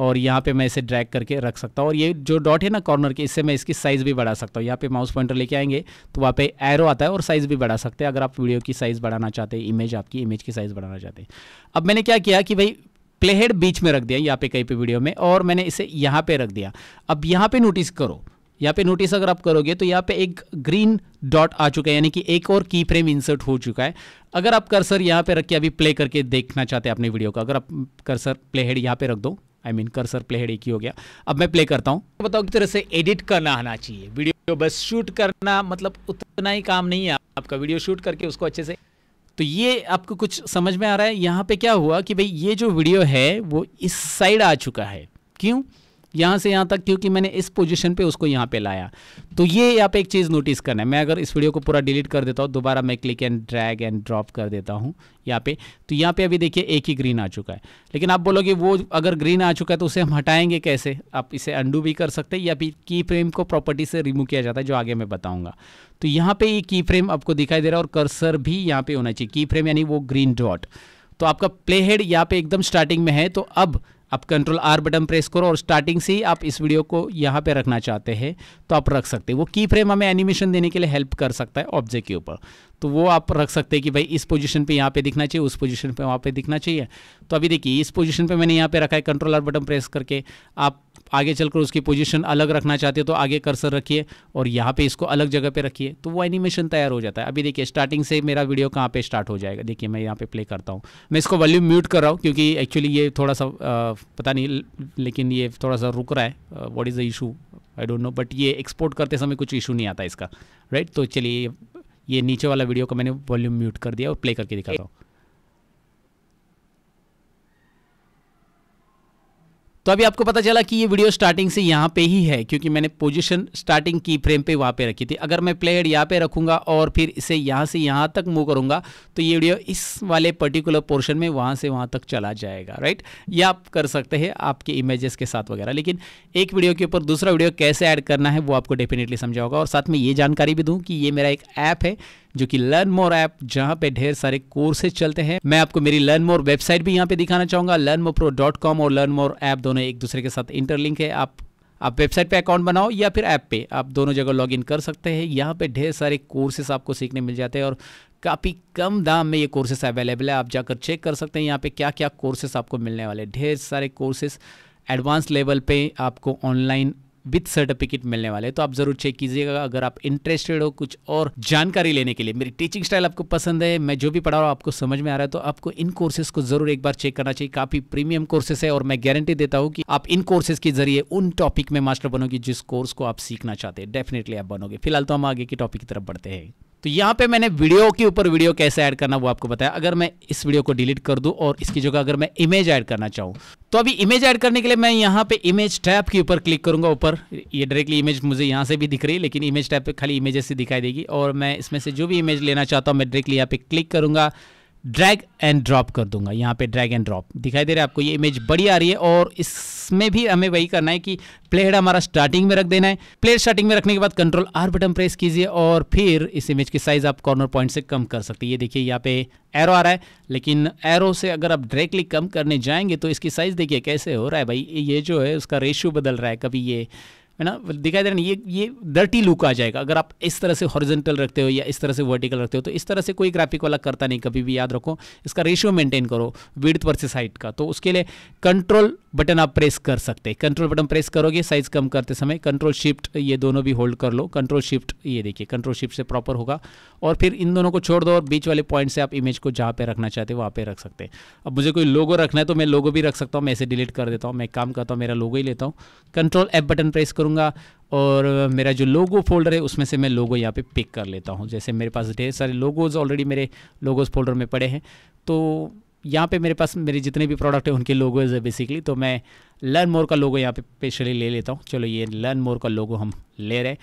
और यहाँ पे मैं इसे ड्रैग करके रख सकता हूँ और ये जो डॉट है ना कॉर्नर के इससे मैं इसकी साइज़ भी बढ़ा सकता हूँ यहाँ पे माउस पॉइंटर लेके आएंगे तो वहाँ पे एरो आता है और साइज़ भी बढ़ा सकते हैं अगर आप वीडियो की साइज़ बढ़ाना चाहते हैं इमेज आपकी इमेज की साइज़ बढ़ाना चाहते हैं अब मैंने क्या किया कि भाई प्लेहेड बीच में रख दिया यहाँ पे कहीं पर वीडियो में और मैंने इसे यहाँ पे रख दिया अब यहाँ पे नोटिस करो यहाँ पे नोटिस अगर आप करोगे तो यहाँ पे एक ग्रीन डॉट आ चुका है यानी कि एक और की फ्रेम इंसर्ट हो चुका है अगर आप कर्सर यहाँ पे रख के अभी प्ले करके देखना चाहते हैं अपने वीडियो का अगर आप कर्सर प्ले हेड यहाँ पे रख दो I mean cursor play head एक ही हो गया अब मैं प्ले करता हूँ बताओ किस तरह से एडिट करना आना चाहिए वीडियो बस शूट करना मतलब उतना ही काम नहीं है आपका वीडियो शूट करके उसको अच्छे से तो ये आपको कुछ समझ में आ रहा है यहाँ पे क्या हुआ कि भाई ये जो वीडियो है वो इस साइड आ चुका है क्यों यहाँ से यहाँ तक क्योंकि मैंने इस पोजीशन पे उसको यहाँ पे लाया तो ये आप एक चीज़ नोटिस करना है मैं अगर इस वीडियो को पूरा डिलीट कर देता हूँ दोबारा मैं click and drag and drop कर देता हूँ यहाँ पे तो यहाँ पे अभी देखिए एक ही ग्रीन आ चुका है लेकिन आप बोलोगे वो अगर ग्रीन आ चुका है तो उसे हम हटाएंगे कैसे आप इसे अंडू भी कर सकते हैं या फिर की फ्रेम को प्रॉपर्टी से रिमूव किया जाता है जो आगे मैं बताऊँगा तो यहाँ पर ये की फ्रेम आपको दिखाई दे रहा है और कर्सर भी यहाँ पर होना चाहिए की फ्रेम यानी वो ग्रीन डॉट तो आपका प्ले हेड यहाँ पे एकदम स्टार्टिंग में है तो अब आप कंट्रोल आर बटन प्रेस करो और स्टार्टिंग से ही आप इस वीडियो को यहाँ पे रखना चाहते हैं तो आप रख सकते हैं वो की फ्रेम हमें एनिमेशन देने के लिए हेल्प कर सकता है ऑब्जेक्ट के ऊपर तो वो आप रख सकते हैं कि भाई इस पोजीशन पे यहाँ पे दिखना चाहिए उस पोजीशन पे वहाँ पे दिखना चाहिए तो अभी देखिए इस पोजीशन पे मैंने यहाँ पे रखा है कंट्रोलर बटन प्रेस करके आप आगे चलकर उसकी पोजीशन अलग रखना चाहते हो तो आगे कर्सर रखिए और यहाँ पे इसको अलग जगह पे रखिए तो वो एनिमेशन तैयार हो जाता है अभी देखिए स्टार्टिंग से मेरा वीडियो कहाँ पे स्टार्ट हो जाएगा देखिए मैं यहाँ पे प्ले करता हूँ मैं इसको वॉल्यूम म्यूट कर रहा हूँ क्योंकि एक्चुअली ये थोड़ा सा पता नहीं लेकिन ये थोड़ा सा रुक रहा है what is the issue I don't know but ये एक्सपोर्ट करते समय कुछ इशू नहीं आता इसका राइट तो चलिए ये नीचे वाला वीडियो का मैंने वॉल्यूम म्यूट कर दिया और प्ले करके दिखाता हूँ तो अभी आपको पता चला कि ये वीडियो स्टार्टिंग से यहाँ पे ही है क्योंकि मैंने पोजीशन स्टार्टिंग की फ्रेम पे वहाँ पे रखी थी अगर मैं प्लेयर यहाँ पे रखूँगा और फिर इसे यहाँ से यहाँ तक मूव करूँगा तो ये वीडियो इस वाले पर्टिकुलर पोर्शन में वहाँ से वहाँ तक चला जाएगा राइट ये आप कर सकते हैं आपके इमेजेस के साथ वगैरह लेकिन एक वीडियो के ऊपर दूसरा वीडियो कैसे ऐड करना है वो आपको डेफिनेटली समझा होगा और साथ में ये जानकारी भी दूँ कि ये मेरा एक ऐप है जो कि लर्न मोर ऐप जहां पे ढेर सारे कोर्सेज चलते हैं मैं आपको मेरी लर्न मोर वेबसाइट भी यहाँ पे दिखाना चाहूंगा learn more pro dot com और लर्न मोर ऐप दोनों एक दूसरे के साथ इंटरलिंक है आप आप वेबसाइट पे अकाउंट बनाओ या फिर ऐप पे आप दोनों जगह लॉग कर सकते हैं यहाँ पे ढेर सारे कोर्सेस आपको सीखने मिल जाते हैं और काफ़ी कम दाम में ये कोर्सेस अवेलेबल है आप जाकर चेक कर सकते हैं यहाँ पे क्या क्या कोर्सेस आपको मिलने वाले ढेर सारे कोर्सेस एडवांस लेवल पे आपको ऑनलाइन विथ सर्टिफिकेट मिलने वाले तो आप जरूर चेक कीजिएगा अगर आप इंटरेस्टेड हो कुछ और जानकारी लेने के लिए मेरी टीचिंग स्टाइल आपको पसंद है मैं जो भी पढ़ा रहा हूँ आपको समझ में आ रहा है तो आपको इन कोर्सेज को जरूर एक बार चेक करना चाहिए काफी प्रीमियम कोर्सेस है और मैं गारंटी देता हूँ कि आप इन कोर्सेज के जरिए उन टॉपिक में मास्टर बनोगे जिस कोर्स को आप सीखना चाहते हैं डेफिनेटली आप बनोगे फिलहाल तो हम आगे के टॉपिक की तरफ बढ़ते हैं तो यहाँ पे मैंने वीडियो के ऊपर वीडियो कैसे ऐड करना वो आपको बताया अगर मैं इस वीडियो को डिलीट कर दूँ और इसकी जगह अगर मैं इमेज ऐड करना चाहूँ तो अभी इमेज ऐड करने के लिए मैं यहाँ पे इमेज टैप के ऊपर क्लिक करूँगा ऊपर ये डायरेक्टली इमेज मुझे यहाँ से भी दिख रही है लेकिन इमेज टैप पे खाली इमेजेस से दिखाई देगी और मैं इसमें से जो भी इमेज लेना चाहता हूँ मैं डायरेक्टली यहाँ पे क्लिक करूँगा ड्रैग एंड ड्रॉप कर दूंगा यहाँ पे ड्रैग एंड ड्रॉप दिखाई दे रहा है आपको ये इमेज बड़ी आ रही है और इसमें भी हमें वही करना है कि प्लेयर हमारा स्टार्टिंग में रख देना है प्लेयर स्टार्टिंग में रखने के बाद कंट्रोल आर बटन प्रेस कीजिए और फिर इस इमेज की साइज़ आप कॉर्नर पॉइंट से कम कर सकते हैं ये देखिए यहाँ पे एरो आ रहा है लेकिन एरो से अगर आप डायरेक्टली कम करने जाएंगे तो इसकी साइज़ देखिए कैसे हो रहा है भाई ये जो है उसका रेशियो बदल रहा है कभी ये है ना दिखाई दे रहा ये ये डर्टी लुक आ जाएगा अगर आप इस तरह से हॉरिजेंटल रखते हो या इस तरह से वर्टिकल रखते हो तो इस तरह से कोई ग्राफिक वाला करता नहीं कभी भी याद रखो इसका रेशियो मेंटेन करो विड्थ वर्सेस हाइट का तो उसके लिए कंट्रोल बटन आप प्रेस कर सकते हैं कंट्रोल बटन प्रेस करोगे साइज कम करते समय कंट्रोल शिफ्ट ये दोनों भी होल्ड कर लो कंट्रोल शिफ्ट ये देखिए कंट्रोल शिफ्ट से प्रॉपर होगा और फिर इन दोनों को छोड़ दो और बीच वाले पॉइंट से आप इमेज को जहाँ पे रखना चाहते हो वहाँ पे रख सकते हैं अब मुझे कोई लोगो रखना है तो मैं लोगो भी रख सकता हूँ मैं ऐसे डिलीट कर देता हूँ मैं काम करता हूँ मेरा लोगो ही लेता हूँ कंट्रोल एप बटन प्रेस करो करूँगा और मेरा जो लोगो फोल्डर है उसमें से मैं लोगो यहाँ पे पिक कर लेता हूँ जैसे मेरे पास ढेर सारे लोगोज़ ऑलरेडी मेरे लोगोज़ फोल्डर में पड़े हैं तो यहाँ पे मेरे पास मेरे जितने भी प्रोडक्ट हैं उनके लोगोज़ है बेसिकली तो मैं लर्न मोर का लोगो यहाँ पे स्पेशली ले लेता हूँ चलो ये लर्न मोर का लोगो हम ले रहे हैं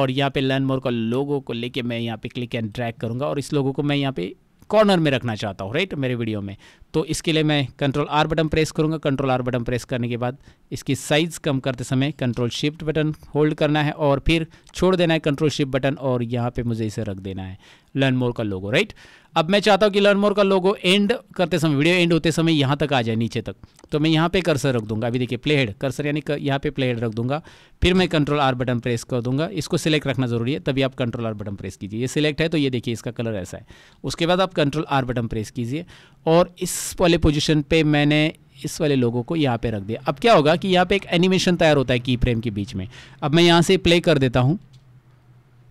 और यहाँ पर लर्न मोर का लोगो को लेके मैं यहाँ पर क्लिक एंड ड्रैक करूँगा और इस लोगो को मैं यहाँ पर कॉर्नर में रखना चाहता हूँ राइट मेरे वीडियो में तो इसके लिए मैं कंट्रोल आर बटन प्रेस करूँगा कंट्रोल आर बटन प्रेस करने के बाद इसकी साइज़ कम करते समय कंट्रोल शिफ्ट बटन होल्ड करना है और फिर छोड़ देना है कंट्रोल शिफ्ट बटन और यहाँ पे मुझे इसे रख देना है लर्न मोर का लोगो राइट अब मैं चाहता हूँ कि लर्न मोर का लोगो एंड करते समय वीडियो एंड होते समय यहाँ तक आ जाए नीचे तक तो मैं यहाँ पे कर्सर रख दूंगा अभी देखिए प्लेहेड कर्सर यानी यहाँ पे प्लेहेड रख दूंगा फिर मैं कंट्रोल आर बटन प्रेस कर दूंगा इसको सिलेक्ट रखना जरूरी है तभी आप कंट्रोल आर बटन प्रेस कीजिए ये सिलेक्ट है तो ये देखिए इसका कलर ऐसा है उसके बाद आप कंट्रोल आर बटन प्रेस कीजिए और इस वाले पोजीशन पे मैंने इस वाले लोगों को यहाँ पे रख दिया अब क्या होगा कि यहाँ पे एक एनिमेशन तैयार होता है की फ्रेम के बीच में अब मैं यहाँ से प्ले कर देता हूँ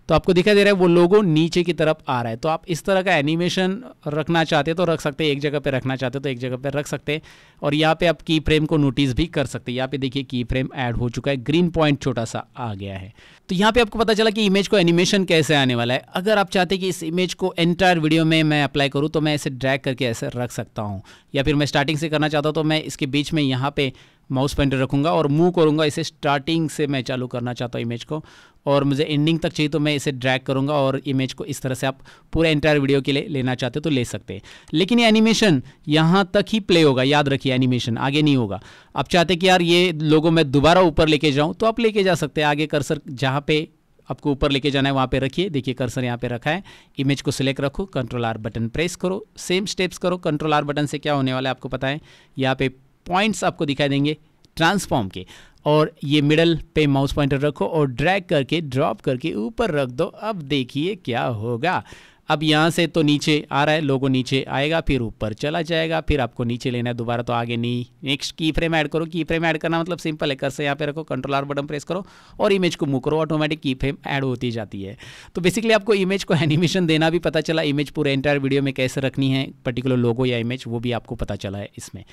तो आपको दिखाई दे रहा है वो लोगो नीचे की तरफ आ रहा है तो आप इस तरह का एनिमेशन रखना चाहते तो रख सकते हैं एक जगह पे रखना चाहते हैं तो एक जगह पे रख सकते हैं और यहाँ पे आप की फ्रेम को नोटिस भी कर सकते हैं यहाँ पे देखिए की फ्रेम ऐड हो चुका है ग्रीन पॉइंट छोटा सा आ गया है तो यहाँ पे आपको पता चला कि इमेज को एनिमेशन कैसे आने वाला है अगर आप चाहते कि इस इमेज को एंटायर वीडियो में मैं अप्लाई करूँ तो मैं इसे ड्रैक करके ऐसे रख सकता हूँ या फिर मैं स्टार्टिंग से करना चाहता हूँ तो मैं इसके बीच में यहाँ पे माउस पेंटर रखूंगा और मूव करूंगा इसे स्टार्टिंग से मैं चालू करना चाहता हूँ इमेज को और मुझे एंडिंग तक चाहिए तो मैं इसे ड्रैग करूंगा और इमेज को इस तरह से आप पूरे एंटायर वीडियो के लिए लेना चाहते हो तो ले सकते हैं लेकिन ये एनिमेशन यहाँ तक ही प्ले होगा याद रखिए एनिमेशन आगे नहीं होगा आप चाहते कि यार ये लोगों मैं दोबारा ऊपर लेके जाऊँ तो आप लेके जा सकते हैं आगे कर्सर जहाँ पे आपको ऊपर लेके जाना है वहाँ पे रखिए देखिए कर्सर यहाँ पे रखा है इमेज को सिलेक्ट रखो कंट्रोल आर बटन प्रेस करो सेम स्टेप्स करो कंट्रोल आर बटन से क्या होने वाला है आपको पता है यहाँ पे पॉइंट्स आपको दिखाई देंगे ट्रांसफॉर्म के और ये मिडल पे माउस पॉइंटर रखो और ड्रैग करके ड्रॉप करके ऊपर रख दो अब देखिए क्या होगा अब यहाँ से तो नीचे आ रहा है लोगो नीचे आएगा फिर ऊपर चला जाएगा फिर आपको नीचे लेना है दोबारा तो आगे नहीं नेक्स्ट की फ्रेम ऐड करो की फ्रेम ऐड करना मतलब सिंपल है कर से यहाँ पे रखो कंट्रोल आर बटन प्रेस करो और इमेज को मुँह करो ऑटोमेटिक की फ्रेम ऐड होती जाती है तो बेसिकली आपको इमेज को एनिमेशन देना भी पता चला इमेज पूरे एंटायर वीडियो में कैसे रखनी है पर्टिकुलर लोगो या इमेज वो भी आपको पता चला है इसमें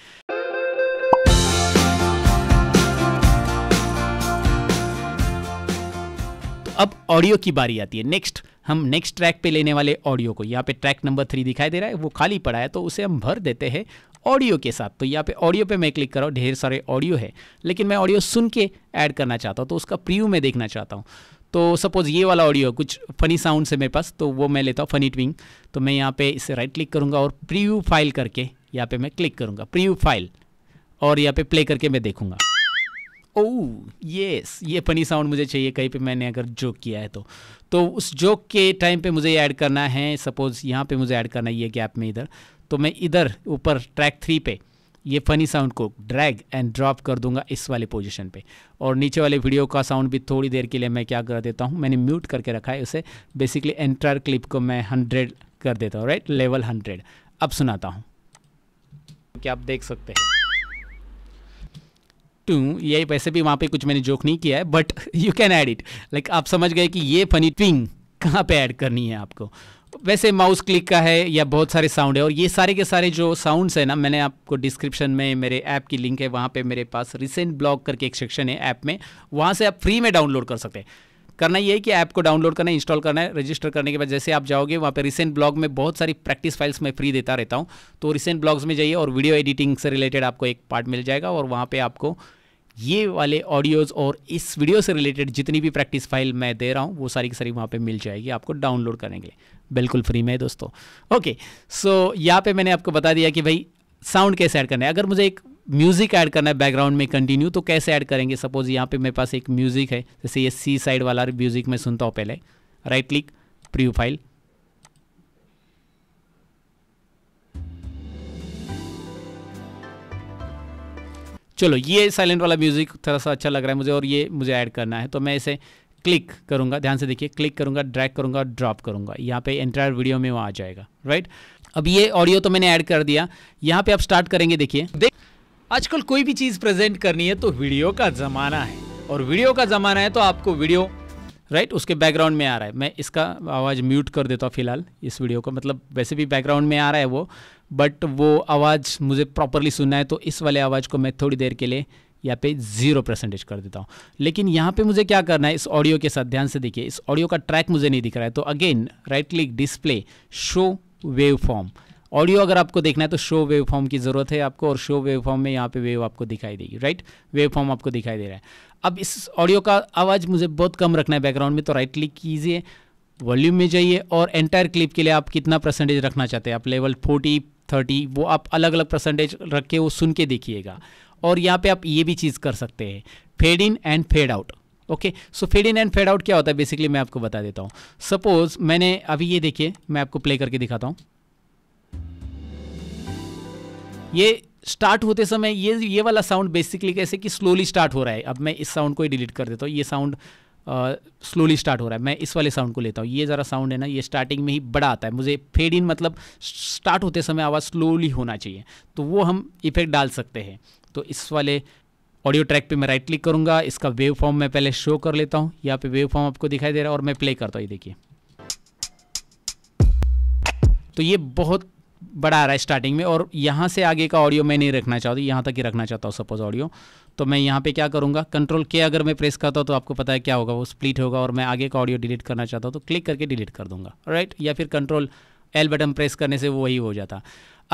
अब ऑडियो की बारी आती है नेक्स्ट हम नेक्स्ट ट्रैक पे लेने वाले ऑडियो को यहाँ पे ट्रैक नंबर थ्री दिखाई दे रहा है वो खाली पड़ा है तो उसे हम भर देते हैं ऑडियो के साथ तो यहाँ पे ऑडियो पे मैं क्लिक कर रहा हूँ ढेर सारे ऑडियो है लेकिन मैं ऑडियो सुन के ऐड करना चाहता हूँ तो उसका प्रीव्यू मैं देखना चाहता हूँ तो सपोज़ ये वाला ऑडियो कुछ फ़नी साउंड है मेरे पास तो वो मैं लेता हूँ फनी ट्विंग तो मैं यहाँ पे इसे राइट क्लिक करूँगा और प्रीव्यू फाइल करके यहाँ पे मैं क्लिक करूँगा प्रीव्यू फाइल और यहाँ पे प्ले करके मैं देखूँगा ओ oh, यस ये फनी साउंड मुझे चाहिए कहीं पे मैंने अगर जोक किया है तो तो उस जोक के टाइम पे मुझे ऐड करना है सपोज़ यहाँ पे मुझे ऐड करना है ये गैप में इधर तो मैं इधर ऊपर ट्रैक थ्री पे ये फ़नी साउंड को ड्रैग एंड ड्रॉप कर दूंगा इस वाले पोजीशन पे और नीचे वाले वीडियो का साउंड भी थोड़ी देर के लिए मैं क्या कर देता हूँ मैंने म्यूट करके रखा है उसे बेसिकली एंटायर क्लिप को मैं हंड्रेड कर देता हूँ राइट लेवल हंड्रेड अब सुनाता हूँ क्या आप देख सकते हैं टू ये वैसे भी वहाँ पे कुछ मैंने जोक नहीं किया है but you can add it like आप समझ गए कि ये फनी ट्विंग कहाँ पे ऐड करनी है आपको वैसे माउस क्लिक का है या बहुत सारे साउंड है और ये सारे के सारे जो साउंड्स हैं ना मैंने आपको डिस्क्रिप्शन में मेरे ऐप की लिंक है वहाँ पे मेरे पास रिसेंट ब्लॉग करके एक सेक्शन है ऐप में वहाँ से आप फ्री में डाउनलोड कर सकते हैं करना ये है कि ऐप को डाउनलोड करना है इंस्टॉल करना है रजिस्टर करने के बाद जैसे आप जाओगे वहाँ पे रिसेंट ब्लॉग में बहुत सारी प्रैक्टिस फाइल्स मैं फ्री देता रहता हूँ तो रिसेंट ब्लॉग्स में जाइए और वीडियो एडिटिंग से रिलेटेड आपको एक पार्ट मिल जाएगा और वहाँ पर आपको ये वाले ऑडियोज़ और इस वीडियो से रिलेटेड जितनी भी प्रैक्टिस फाइल मैं दे रहा हूँ वो सारी की सारी वहाँ पर मिल जाएगी आपको डाउनलोड करने के लिए बिल्कुल फ्री में है दोस्तों ओके सो यहाँ पर मैंने आपको बता दिया कि भाई साउंड कैसे ऐड करना है अगर मुझे एक म्यूज़िक ऐड करना है बैकग्राउंड में कंटिन्यू तो कैसे ऐड करेंगे सपोज यहाँ पे मेरे पास एक म्यूज़िक है जैसे ये सी साइड वाला म्यूज़िक मैं सुनता हूँ पहले राइट क्लिक प्रीव्यू फाइल चलो ये साइलेंट वाला म्यूज़िक थोड़ा सा अच्छा लग रहा है मुझे और ये मुझे ऐड करना है तो मैं इसे क्लिक करूंगा ध्यान से देखिए क्लिक करूंगा ड्रैग करूंगा ड्रॉप करूंगा यहाँ पे एंटायर वीडियो में वो आ जाएगा राइट अब ये ऑडियो तो मैंने ऐड कर दिया यहाँ पे आप स्टार्ट करेंगे देखिए देख आजकल कोई भी चीज़ प्रेजेंट करनी है तो वीडियो का ज़माना है और वीडियो का ज़माना है तो आपको वीडियो राइट उसके बैकग्राउंड में आ रहा है मैं इसका आवाज़ म्यूट कर देता हूँ फिलहाल इस वीडियो को मतलब वैसे भी बैकग्राउंड में आ रहा है वो बट वो आवाज़ मुझे प्रॉपरली सुनना है तो इस वाले आवाज़ को मैं थोड़ी देर के लिए यहाँ पे जीरो परसेंटेज कर देता हूँ लेकिन यहाँ पे मुझे क्या करना है इस ऑडियो के साथ ध्यान से देखिए इस ऑडियो का ट्रैक मुझे नहीं दिख रहा है तो again right click display show waveform audio अगर आपको देखना है तो शो वेव फॉर्म की ज़रूरत है आपको और शो वेव फॉर्म में यहाँ पे वेव आपको दिखाई देगी राइट वेव फॉर्म आपको दिखाई दे रहा है अब इस ऑडियो का आवाज़ मुझे बहुत कम रखना है बैकग्राउंड में तो राइट क्लिक कीजिए वॉल्यूम में जाइए और एंटायर क्लिप के लिए आप कितना परसेंटेज रखना चाहते हैं आप लेवल फोर्टी थर्टी वो आप अलग अलग परसेंटेज रख के वो सुन के देखिएगा और यहाँ पे आप ये भी चीज़ कर सकते हैं fade in and fade out okay so fade in and fade out क्या होता है बेसिकली मैं आपको बता देता हूँ सपोज़ मैंने अभी ये देखिए मैं आपको प्ले करके दिखाता हूँ ये स्टार्ट होते समय ये ये वाला साउंड बेसिकली कैसे कि स्लोली स्टार्ट हो रहा है अब मैं इस साउंड को ही डिलीट कर देता हूँ ये साउंड स्लोली स्टार्ट हो रहा है मैं इस वाले साउंड को लेता हूँ ये ज़रा साउंड है ना ये स्टार्टिंग में ही बड़ा आता है मुझे फेड इन मतलब स्टार्ट होते समय आवाज़ स्लोली होना चाहिए तो वो हम इफेक्ट डाल सकते हैं तो इस वाले ऑडियो ट्रैक पे मैं राइट क्लिक करूँगा इसका वेव फॉर्म मैं पहले शो कर लेता हूँ यहाँ पे वेव फॉर्म आपको दिखाई दे रहा है और मैं प्ले करता हूँ ये देखिए तो ये बहुत बड़ा आ रहा है स्टार्टिंग में और यहाँ से आगे का ऑडियो मैं नहीं रखना चाहती यहाँ तक ही रखना चाहता हूँ सपोज ऑडियो तो मैं यहाँ पे क्या करूँगा कंट्रोल के अगर मैं प्रेस करता हूँ तो आपको पता है क्या होगा वो स्प्लिट होगा और मैं आगे का ऑडियो डिलीट करना चाहता हूँ तो क्लिक करके डिलीट कर दूंगा राइट या फिर कंट्रोल एल बटन प्रेस करने से वही हो जाता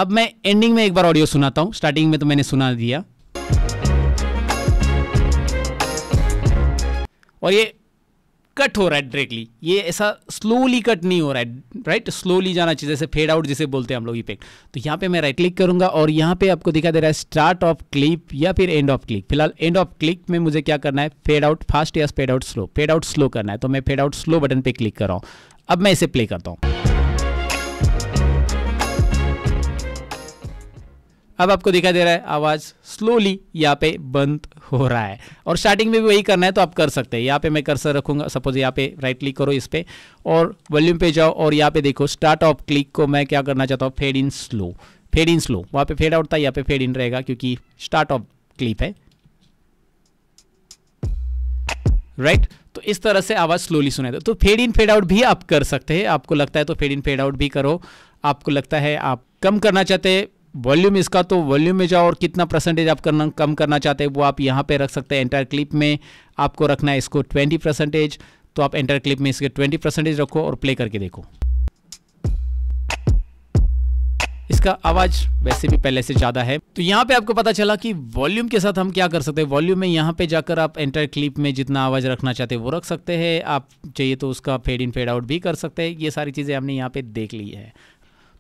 अब मैं एंडिंग में एक बार ऑडियो सुनाता हूँ स्टार्टिंग में तो मैंने सुना दिया और ये कट हो रहा है डायरेक्टली ये ऐसा स्लोली कट नहीं हो रहा है राइट स्लोली जाना चाहिए जैसे फेड आउट जिसे बोलते हैं हम लोग इफेक्ट तो यहाँ पे मैं राइट क्लिक करूंगा और यहाँ पे आपको दिखा दे रहा है स्टार्ट ऑफ क्लिप या फिर एंड ऑफ क्लिक फिलहाल एंड ऑफ क्लिक में मुझे क्या करना है फेड आउट फास्ट या fade out slow fade out slow करना है तो मैं फेड आउट स्लो बटन पर क्लिक कर रहा हूँ अब मैं इसे प्ले करता हूँ अब आपको दिखाई दे रहा है आवाज़ स्लोली यहाँ पे बंद हो रहा है और स्टार्टिंग में भी वही करना है तो आप कर सकते हैं यहाँ पे मैं कर्सर रखूंगा सपोज यहाँ पे राइट क्लिक करो इस पे और वॉल्यूम पे जाओ और यहाँ पे देखो स्टार्ट ऑफ क्लिक को मैं क्या करना चाहता हूँ fade in slow fade in slow वहाँ पे फेड आउट था यहाँ पे फेड इन रहेगा क्योंकि स्टार्ट ऑफ क्लिप है राइट right? तो इस तरह से आवाज़ स्लोली सुनाई दो तो फेड इन फेड आउट भी आप कर सकते हैं आपको लगता है तो फेड इन फेड आउट भी करो आपको लगता है आप कम करना चाहते हैं वॉल्यूम इसका तो वॉल्यूम में जाओ और कितना परसेंटेज आप करना कम करना चाहते हैं वो आप यहाँ पे रख सकते हैं एंटायर क्लिप में आपको रखना है इसको 20 परसेंटेज तो आप एंटायर क्लिप में इसके 20 परसेंटेज रखो और प्ले करके देखो इसका आवाज़ वैसे भी पहले से ज़्यादा है तो यहाँ पे आपको पता चला कि वॉल्यूम के साथ हम क्या कर सकते हैं वॉल्यूम में यहाँ पे जाकर आप एंटर क्लिप में जितना आवाज़ रखना चाहते हैं वो रख सकते हैं आप चाहिए तो उसका फेड इन फेड आउट भी कर सकते हैं ये सारी चीज़ें हमने यहाँ पे देख ली है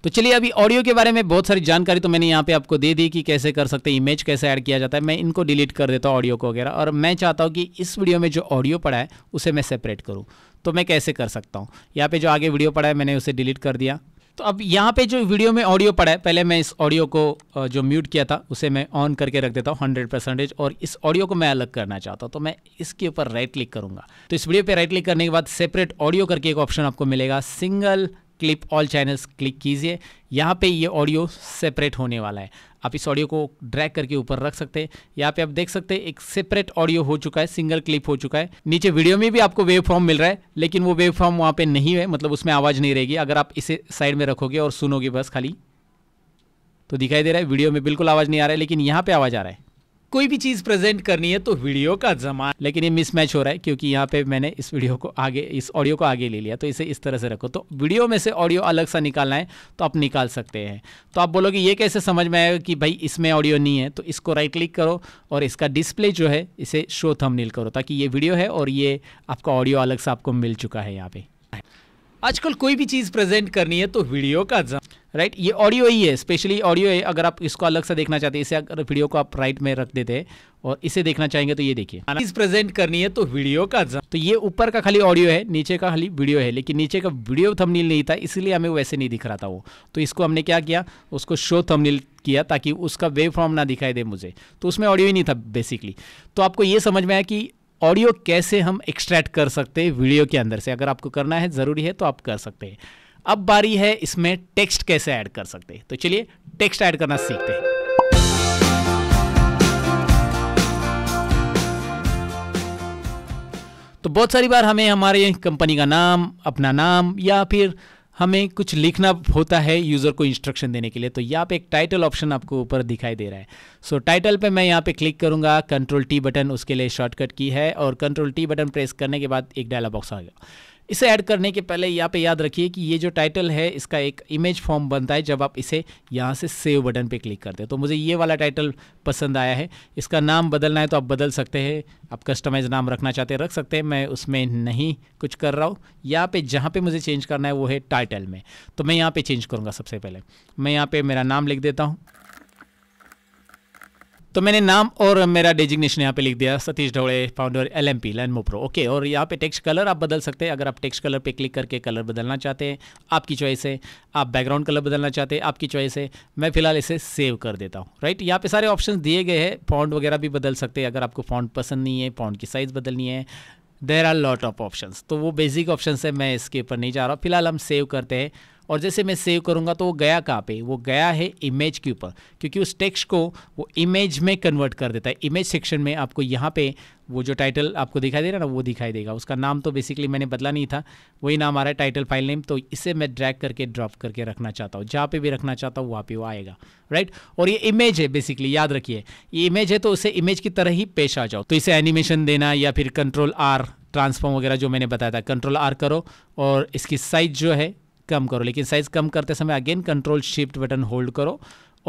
तो चलिए अभी ऑडियो के बारे में बहुत सारी जानकारी तो मैंने यहाँ पे आपको दे दी कि कैसे कर सकते हैं इमेज कैसे ऐड किया जाता है मैं इनको डिलीट कर देता हूँ ऑडियो को वगैरह और मैं चाहता हूँ कि इस वीडियो में जो ऑडियो पड़ा है उसे मैं सेपरेट करूँ तो मैं कैसे कर सकता हूँ यहाँ पे जो आगे वीडियो पड़ा है मैंने उसे डिलीट कर दिया तो अब यहाँ पे जो वीडियो में ऑडियो पड़ा है पहले मैं इस ऑडियो को जो म्यूट किया था उसे मैं ऑन करके रख देता हूँ हंड्रेड परसेंटेज और इस ऑडियो को मैं अलग करना चाहता हूँ तो मैं इसके ऊपर राइट क्लिक करूँगा तो इस वीडियो पे राइट क्लिक करने के बाद सेपरेट ऑडियो करके एक ऑप्शन आपको मिलेगा single clip all channels click कीजिए यहाँ पे ये ऑडियो सेपरेट होने वाला है आप इस ऑडियो को ड्रैग करके ऊपर रख सकते हैं यहाँ पे आप देख सकते हैं एक सेपरेट ऑडियो हो चुका है सिंगल क्लिप हो चुका है नीचे वीडियो में भी आपको वेव फॉर्म मिल रहा है लेकिन वो वेव फॉर्म वहाँ पर नहीं है मतलब उसमें आवाज़ नहीं रहेगी अगर आप इसे साइड में रखोगे और सुनोगे बस खाली तो दिखाई दे रहा है वीडियो में बिल्कुल आवाज़ नहीं आ रहा है लेकिन यहाँ पर आवाज़ आ रहा है कोई भी चीज़ प्रेजेंट करनी है तो वीडियो का जमा लेकिन ये मिसमैच हो रहा है क्योंकि यहाँ पे मैंने इस वीडियो को आगे इस ऑडियो को आगे ले लिया तो इसे इस तरह से रखो तो वीडियो में से ऑडियो अलग सा निकालना है तो आप निकाल सकते हैं तो आप बोलोगे ये कैसे समझ में आएगा कि भाई इसमें ऑडियो नहीं है तो इसको राइट क्लिक करो और इसका डिस्प्ले जो है इसे शो थम करो ताकि ये वीडियो है और ये आपका ऑडियो अलग सा आपको मिल चुका है यहाँ पे आजकल कोई भी चीज़ प्रेजेंट करनी है तो वीडियो का जम राइट ये ऑडियो ही है स्पेशली ऑडियो है अगर आप इसको अलग से देखना चाहते हैं इसे अगर वीडियो को आप राइट में रख देते हैं और इसे देखना चाहेंगे तो ये देखिए चीज़ प्रेजेंट करनी है तो वीडियो का जम तो ये ऊपर का खाली ऑडियो है नीचे का खाली वीडियो है लेकिन नीचे का वीडियो थमनील नहीं था इसलिए हमें वैसे नहीं दिख रहा था वो तो इसको हमने क्या किया उसको शो थमनील किया ताकि उसका वेव फॉर्म ना दिखाई दे मुझे तो उसमें ऑडियो ही नहीं था बेसिकली तो आपको ये समझ में आया कि ऑडियो कैसे हम एक्सट्रैक्ट कर सकते हैं वीडियो के अंदर से अगर आपको करना है ज़रूरी है तो आप कर सकते हैं अब बारी है इसमें टेक्स्ट कैसे ऐड कर सकते हैं तो चलिए टेक्स्ट ऐड करना सीखते हैं तो बहुत सारी बार हमें हमारे कंपनी का नाम अपना नाम या फिर हमें कुछ लिखना होता है यूज़र को इंस्ट्रक्शन देने के लिए तो यहाँ पे एक टाइटल ऑप्शन आपको ऊपर दिखाई दे रहा है सो so, टाइटल पे मैं यहाँ पे क्लिक करूँगा कंट्रोल टी बटन उसके लिए शॉर्टकट की है और कंट्रोल टी बटन प्रेस करने के बाद एक डायलॉग बॉक्स आ गया इसे ऐड करने के पहले यहाँ पे याद रखिए कि ये जो टाइटल है इसका एक इमेज फॉर्म बनता है जब आप इसे यहाँ से सेव बटन पे क्लिक करते हैं तो मुझे ये वाला टाइटल पसंद आया है इसका नाम बदलना है तो आप बदल सकते हैं आप कस्टमाइज नाम रखना चाहते हैं रख सकते हैं मैं उसमें नहीं कुछ कर रहा हूँ यहाँ पे जहाँ पे मुझे चेंज करना है वो है टाइटल में तो मैं यहाँ पर चेंज करूँगा सबसे पहले मैं यहाँ पर मेरा नाम लिख देता हूँ तो मैंने नाम और मेरा डेजिग्नेशन यहाँ पे लिख दिया Satish Dhode founder L M P लैंड मोप्रो ओके और यहाँ पे टेक्स्ट कलर आप बदल सकते हैं अगर आप टेक्स्ट कलर पे क्लिक करके कलर बदलना चाहते हैं आपकी चॉइस है आप बैकग्राउंड कलर बदलना चाहते हैं आपकी चॉइस है मैं फिलहाल इसे सेव कर देता हूँ राइट यहाँ पे सारे ऑप्शन दिए गए हैं फॉन्ट वगैरह भी बदल सकते हैं अगर आपको फॉन्ट पसंद नहीं है फॉन्ट की साइज़ बदलनी है there are lot of option तो वो बेसिक ऑप्शन है मैं इसके ऊपर नहीं जा रहा हूँ फिलहाल हम सेव करते हैं और जैसे मैं सेव करूँगा तो वो गया कहाँ पे वो गया है इमेज के ऊपर क्योंकि उस टेक्स्ट को वो इमेज में कन्वर्ट कर देता है इमेज सेक्शन में आपको यहाँ पे वो जो टाइटल आपको दिखाई दे रहा है ना वो दिखाई देगा उसका नाम तो बेसिकली मैंने बदला नहीं था वही नाम आ रहा है टाइटल फाइल नेम तो इसे मैं ड्रैग करके ड्रॉप करके रखना चाहता हूँ जहाँ पे भी रखना चाहता हूँ वहाँ पे वो आएगा राइट और ये इमेज है बेसिकली याद रखिए ये इमेज है तो उसे इमेज की तरह ही पेश आ जाओ तो इसे एनिमेशन देना या फिर कंट्रोल आर ट्रांसफॉर्म वगैरह जो मैंने बताया था कंट्रोल आर करो और इसकी साइज जो है कम करो लेकिन साइज़ कम करते समय again control shift button hold करो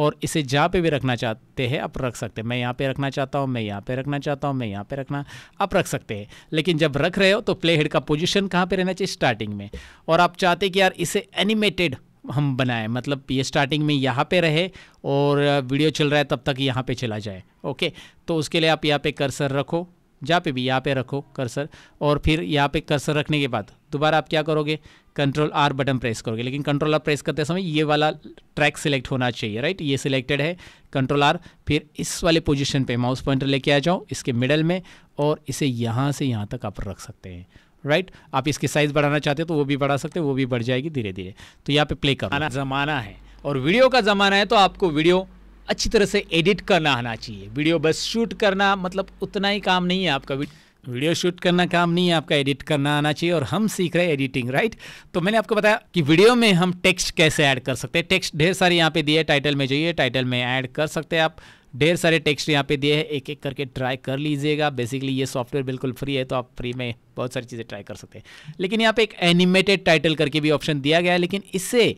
और इसे जहाँ पे भी रखना चाहते हैं आप रख सकते हैं मैं यहाँ पे रखना चाहता हूँ मैं यहाँ पे रखना चाहता हूँ मैं यहाँ पे रखना आप रख सकते हैं लेकिन जब रख रहे हो तो प्ले हेड का पोजीशन कहाँ पे रहना चाहिए स्टार्टिंग में और आप चाहते कि यार इसे एनिमेटेड हम बनाएं मतलब ये स्टार्टिंग में यहाँ पर रहे और वीडियो चल रहा है तब तक यहाँ पर चला जाए ओके तो उसके लिए आप यहाँ पर कर्सर रखो जहाँ पे भी यहाँ पे रखो कर्सर और फिर यहाँ पे कर्सर रखने के बाद दोबारा आप क्या करोगे कंट्रोल आर बटन प्रेस करोगे लेकिन कंट्रोल आर प्रेस करते समय ये वाला ट्रैक सिलेक्ट होना चाहिए राइट ये सिलेक्टेड है कंट्रोल आर फिर इस वाले पोजीशन पे माउस पॉइंटर लेके आ जाओ इसके मिडल में और इसे यहाँ से यहाँ तक आप रख सकते हैं राइट आप इसकी साइज़ बढ़ाना चाहते हो तो वो भी बढ़ा सकते हो वो भी बढ़ जाएगी धीरे धीरे तो यहाँ पे प्ले करना ज़माना है और वीडियो का ज़माना है तो आपको वीडियो अच्छी तरह से एडिट करना आना चाहिए वीडियो बस शूट करना मतलब उतना ही काम नहीं है आपका वीडियो वीडियो शूट करना काम नहीं है आपका एडिट करना आना चाहिए और हम सीख रहे हैं एडिटिंग राइट तो मैंने आपको बताया कि वीडियो में हम टेक्स्ट कैसे ऐड कर सकते हैं टेक्स्ट ढेर सारे यहाँ पे दिए टाइटल में जाइए टाइटल में ऐड कर सकते हैं आप ढेर सारे टेक्स्ट यहाँ पे दिए हैं एक एक करके ट्राई कर लीजिएगा बेसिकली ये सॉफ्टवेयर बिल्कुल फ्री है तो आप फ्री में बहुत सारी चीज़ें ट्राई कर सकते हैं लेकिन यहाँ पे एक एनिमेटेड टाइटल करके भी ऑप्शन दिया गया है लेकिन इससे